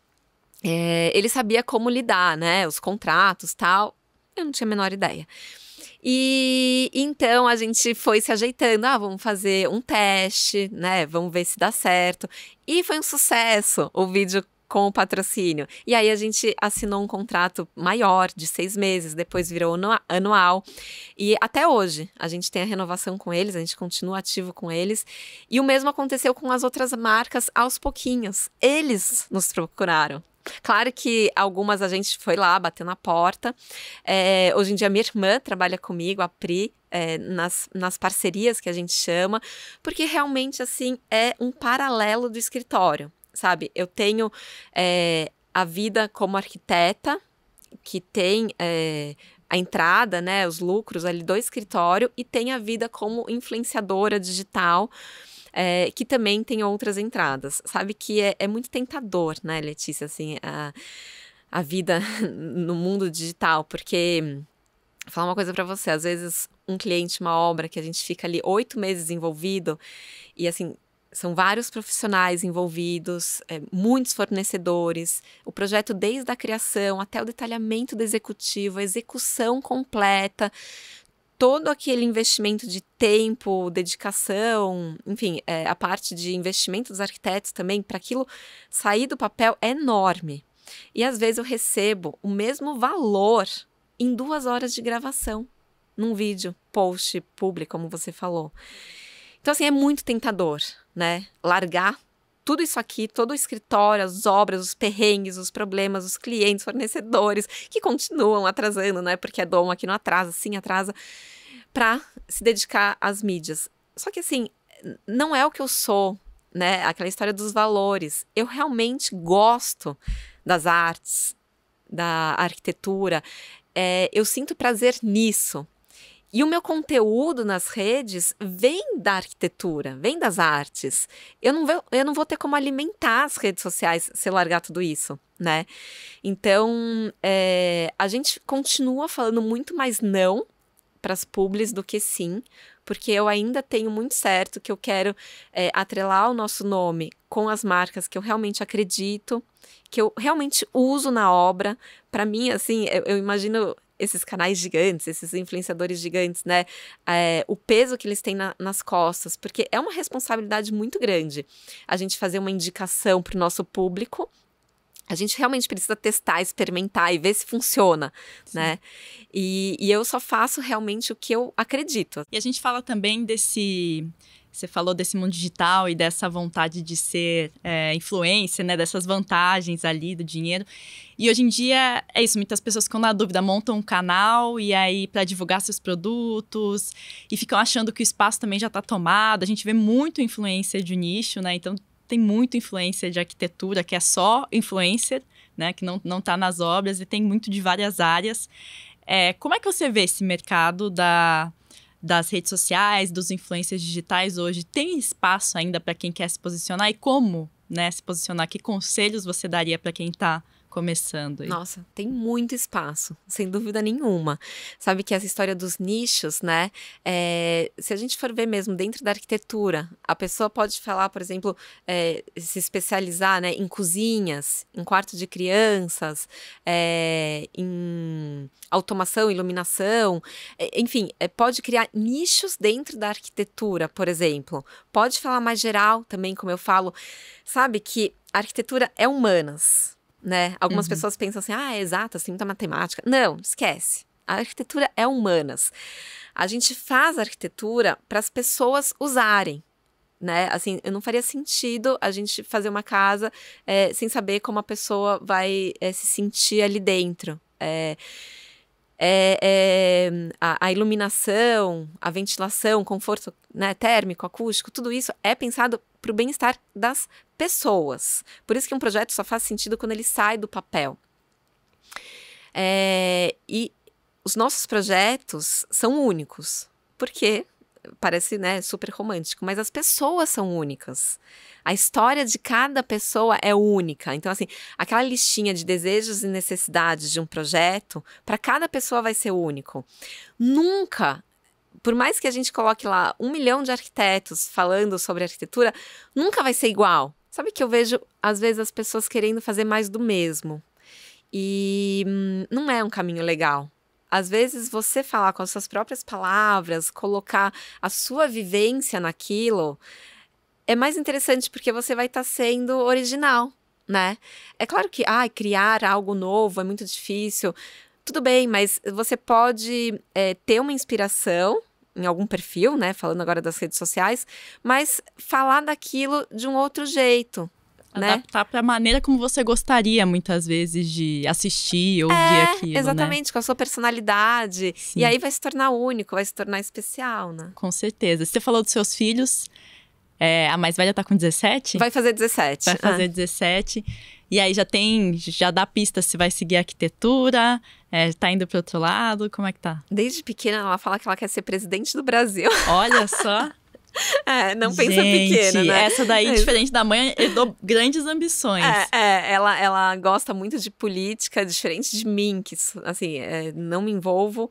Speaker 2: é, ele sabia como lidar, né, os contratos tal, eu não tinha a menor ideia. E então a gente foi se ajeitando, ah, vamos fazer um teste, né? Vamos ver se dá certo. E foi um sucesso o vídeo com o patrocínio. E aí a gente assinou um contrato maior de seis meses, depois virou anual. E até hoje a gente tem a renovação com eles, a gente continua ativo com eles. E o mesmo aconteceu com as outras marcas aos pouquinhos. Eles nos procuraram. Claro que algumas a gente foi lá, bateu na porta. É, hoje em dia, minha irmã trabalha comigo, a Pri, é, nas, nas parcerias que a gente chama, porque realmente, assim, é um paralelo do escritório, sabe? Eu tenho é, a vida como arquiteta, que tem é, a entrada, né, os lucros ali do escritório, e tem a vida como influenciadora digital é, que também tem outras entradas. Sabe que é, é muito tentador, né, Letícia, assim, a, a vida no mundo digital, porque Vou falar uma coisa para você, às vezes um cliente, uma obra que a gente fica ali oito meses envolvido e assim são vários profissionais envolvidos, é, muitos fornecedores, o projeto desde a criação até o detalhamento do executivo, a execução completa, todo aquele investimento de tempo, dedicação, enfim, é, a parte de investimento dos arquitetos também, para aquilo sair do papel é enorme. E às vezes eu recebo o mesmo valor em duas horas de gravação, num vídeo, post, público, como você falou. Então, assim, é muito tentador, né? Largar tudo isso aqui, todo o escritório, as obras, os perrengues, os problemas, os clientes, fornecedores, que continuam atrasando, né? Porque é Dom aqui não atrasa, sim, atrasa, para se dedicar às mídias. Só que assim, não é o que eu sou, né? Aquela história dos valores. Eu realmente gosto das artes, da arquitetura. É, eu sinto prazer nisso. E o meu conteúdo nas redes vem da arquitetura, vem das artes. Eu não, vou, eu não vou ter como alimentar as redes sociais se eu largar tudo isso, né? Então, é, a gente continua falando muito mais não para as publis do que sim, porque eu ainda tenho muito certo que eu quero é, atrelar o nosso nome com as marcas que eu realmente acredito, que eu realmente uso na obra. Para mim, assim, eu, eu imagino esses canais gigantes, esses influenciadores gigantes, né? É, o peso que eles têm na, nas costas, porque é uma responsabilidade muito grande a gente fazer uma indicação para o nosso público. A gente realmente precisa testar, experimentar e ver se funciona, Sim. né? E, e eu só faço realmente o que eu acredito. E a gente fala também desse
Speaker 1: você falou desse mundo digital e dessa vontade de ser é, influência, né? Dessas vantagens ali do dinheiro. E hoje em dia é isso, muitas pessoas ficam na dúvida, montam um canal e aí para divulgar seus produtos e ficam achando que o espaço também já está tomado. A gente vê muito influência de nicho, né? Então tem muito influência de arquitetura que é só influencer, né? Que não não está nas obras e tem muito de várias áreas. É, como é que você vê esse mercado da das redes sociais, dos influencers digitais hoje, tem espaço ainda para quem quer se posicionar e como, né, se posicionar? Que conselhos você
Speaker 2: daria para quem está começando aí? Nossa, tem muito espaço, sem dúvida nenhuma. Sabe que essa história dos nichos, né? É, se a gente for ver mesmo dentro da arquitetura, a pessoa pode falar, por exemplo, é, se especializar né, em cozinhas, em quarto de crianças, é, em automação, iluminação, enfim, pode criar nichos dentro da arquitetura, por exemplo. Pode falar mais geral também, como eu falo, sabe que a arquitetura é humanas né? Algumas uhum. pessoas pensam assim, ah, é exata, assim, muita matemática. Não, esquece. A arquitetura é humanas. A gente faz a arquitetura para as pessoas usarem. Né? Assim, não faria sentido a gente fazer uma casa é, sem saber como a pessoa vai é, se sentir ali dentro. É, é, é a, a, iluminação, a ventilação, conforto né, térmico, acústico, tudo isso é pensado para o bem-estar das pessoas. Por isso que um projeto só faz sentido quando ele sai do papel. É, e os nossos projetos são únicos, porque parece né, super romântico, mas as pessoas são únicas. A história de cada pessoa é única. Então, assim, aquela listinha de desejos e necessidades de um projeto, para cada pessoa vai ser único. Nunca por mais que a gente coloque lá um milhão de arquitetos falando sobre arquitetura, nunca vai ser igual. Sabe que eu vejo, às vezes, as pessoas querendo fazer mais do mesmo. E hum, não é um caminho legal. Às vezes, você falar com as suas próprias palavras, colocar a sua vivência naquilo, é mais interessante porque você vai estar tá sendo original, né? É claro que, ah, criar algo novo é muito difícil. Tudo bem, mas você pode é, ter uma inspiração em algum perfil, né? Falando agora das redes sociais, mas falar daquilo de um outro jeito. Né? Adaptar para a maneira como você
Speaker 1: gostaria, muitas vezes, de assistir, ouvir é, aquilo. Né? Exatamente,
Speaker 2: né? com a sua personalidade. Sim. E aí vai se tornar único, vai se tornar especial, né?
Speaker 1: Com certeza. Você falou dos seus filhos. É, a mais velha está com 17? Vai fazer 17. Vai fazer ah. É. 17. E aí já tem, já dá pista se vai seguir arquitetura, é, tá indo para outro lado, como é que tá?
Speaker 2: Desde pequena ela fala que ela quer ser presidente do Brasil. Olha só. É, não Gente, pensa pequena, né? Essa daí, é diferente da mãe, eu dou grandes ambições. É, é, ela, ela gosta muito de política, diferente de mim, que assim, é, não me envolvo.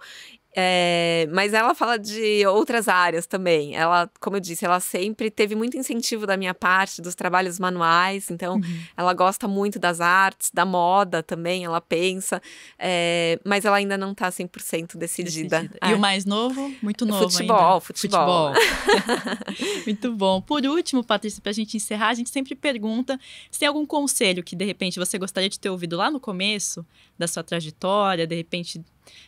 Speaker 2: É, mas ela fala de outras áreas também. Ela, como eu disse, ela sempre teve muito incentivo da minha parte, dos trabalhos manuais. Então, uhum. ela gosta muito das artes, da moda também, ela pensa. É, mas ela ainda não está 100% decidida. decidida. É. E o é. mais
Speaker 1: novo? Muito é novo futebol, ainda.
Speaker 2: Futebol, futebol.
Speaker 1: muito bom. Por último, Patrícia, para a gente encerrar, a gente sempre pergunta se tem algum conselho que, de repente, você gostaria de ter ouvido lá no começo da sua trajetória, de repente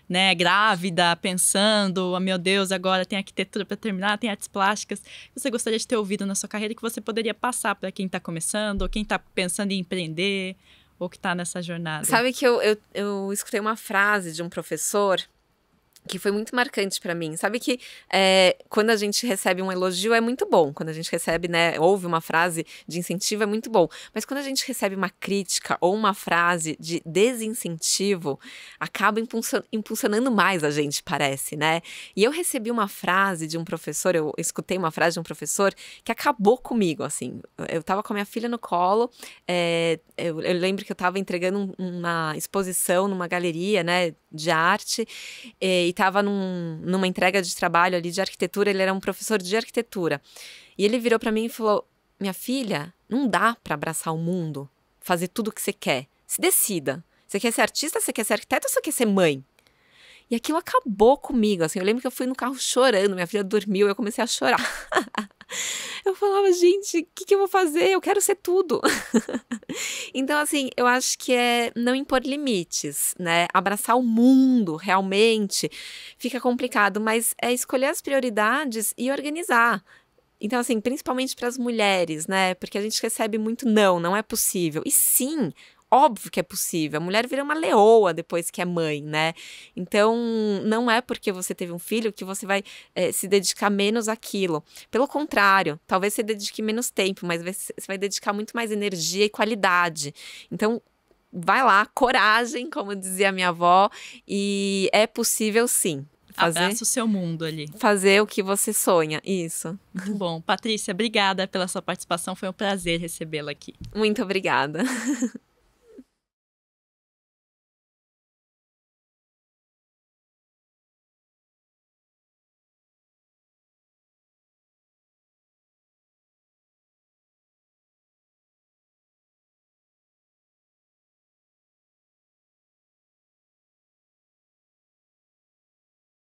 Speaker 1: né, grávida, pensando, oh, meu Deus, agora tem arquitetura para terminar, tem artes plásticas, você gostaria de ter ouvido na sua carreira que você poderia passar para quem está começando, ou quem está pensando em empreender, ou que está nessa jornada? Sabe
Speaker 2: que eu, eu, eu escutei uma frase de um professor que foi muito marcante para mim. Sabe que é, quando a gente recebe um elogio é muito bom, quando a gente recebe, né, ouve uma frase de incentivo é muito bom, mas quando a gente recebe uma crítica ou uma frase de desincentivo, acaba impulsionando mais a gente, parece, né? E eu recebi uma frase de um professor, eu escutei uma frase de um professor que acabou comigo, assim. Eu tava com a minha filha no colo, é, eu, eu, lembro que eu tava entregando uma exposição numa galeria, né, de arte eh, e estava num, numa entrega de trabalho ali de arquitetura. Ele era um professor de arquitetura. E ele virou para mim e falou: Minha filha, não dá para abraçar o mundo, fazer tudo o que você quer. Se decida. Você quer ser artista, você quer ser arquiteto ou você quer ser mãe? E aquilo acabou comigo, assim. Eu lembro que eu fui no carro chorando, minha filha dormiu, eu comecei a chorar. eu falava, gente, o que, que, eu vou fazer? Eu quero ser tudo. então, assim, eu acho que é não impor limites, né? Abraçar o mundo realmente fica complicado, mas é escolher as prioridades e organizar. Então, assim, principalmente para as mulheres, né? Porque a gente recebe muito não, não é possível. E sim, Óbvio que é possível. A mulher vira uma leoa depois que é mãe, né? Então, não é porque você teve um filho que você vai é, se dedicar menos àquilo. Pelo contrário, talvez você dedique menos tempo, mas você vai dedicar muito mais energia e qualidade. Então, vai lá, coragem, como dizia minha avó, e é possível sim. Fazer, Abraça o
Speaker 1: seu mundo ali.
Speaker 2: Fazer o que você sonha, isso. bom.
Speaker 1: Patrícia, obrigada pela sua participação, foi um prazer recebê-la aqui. Muito obrigada.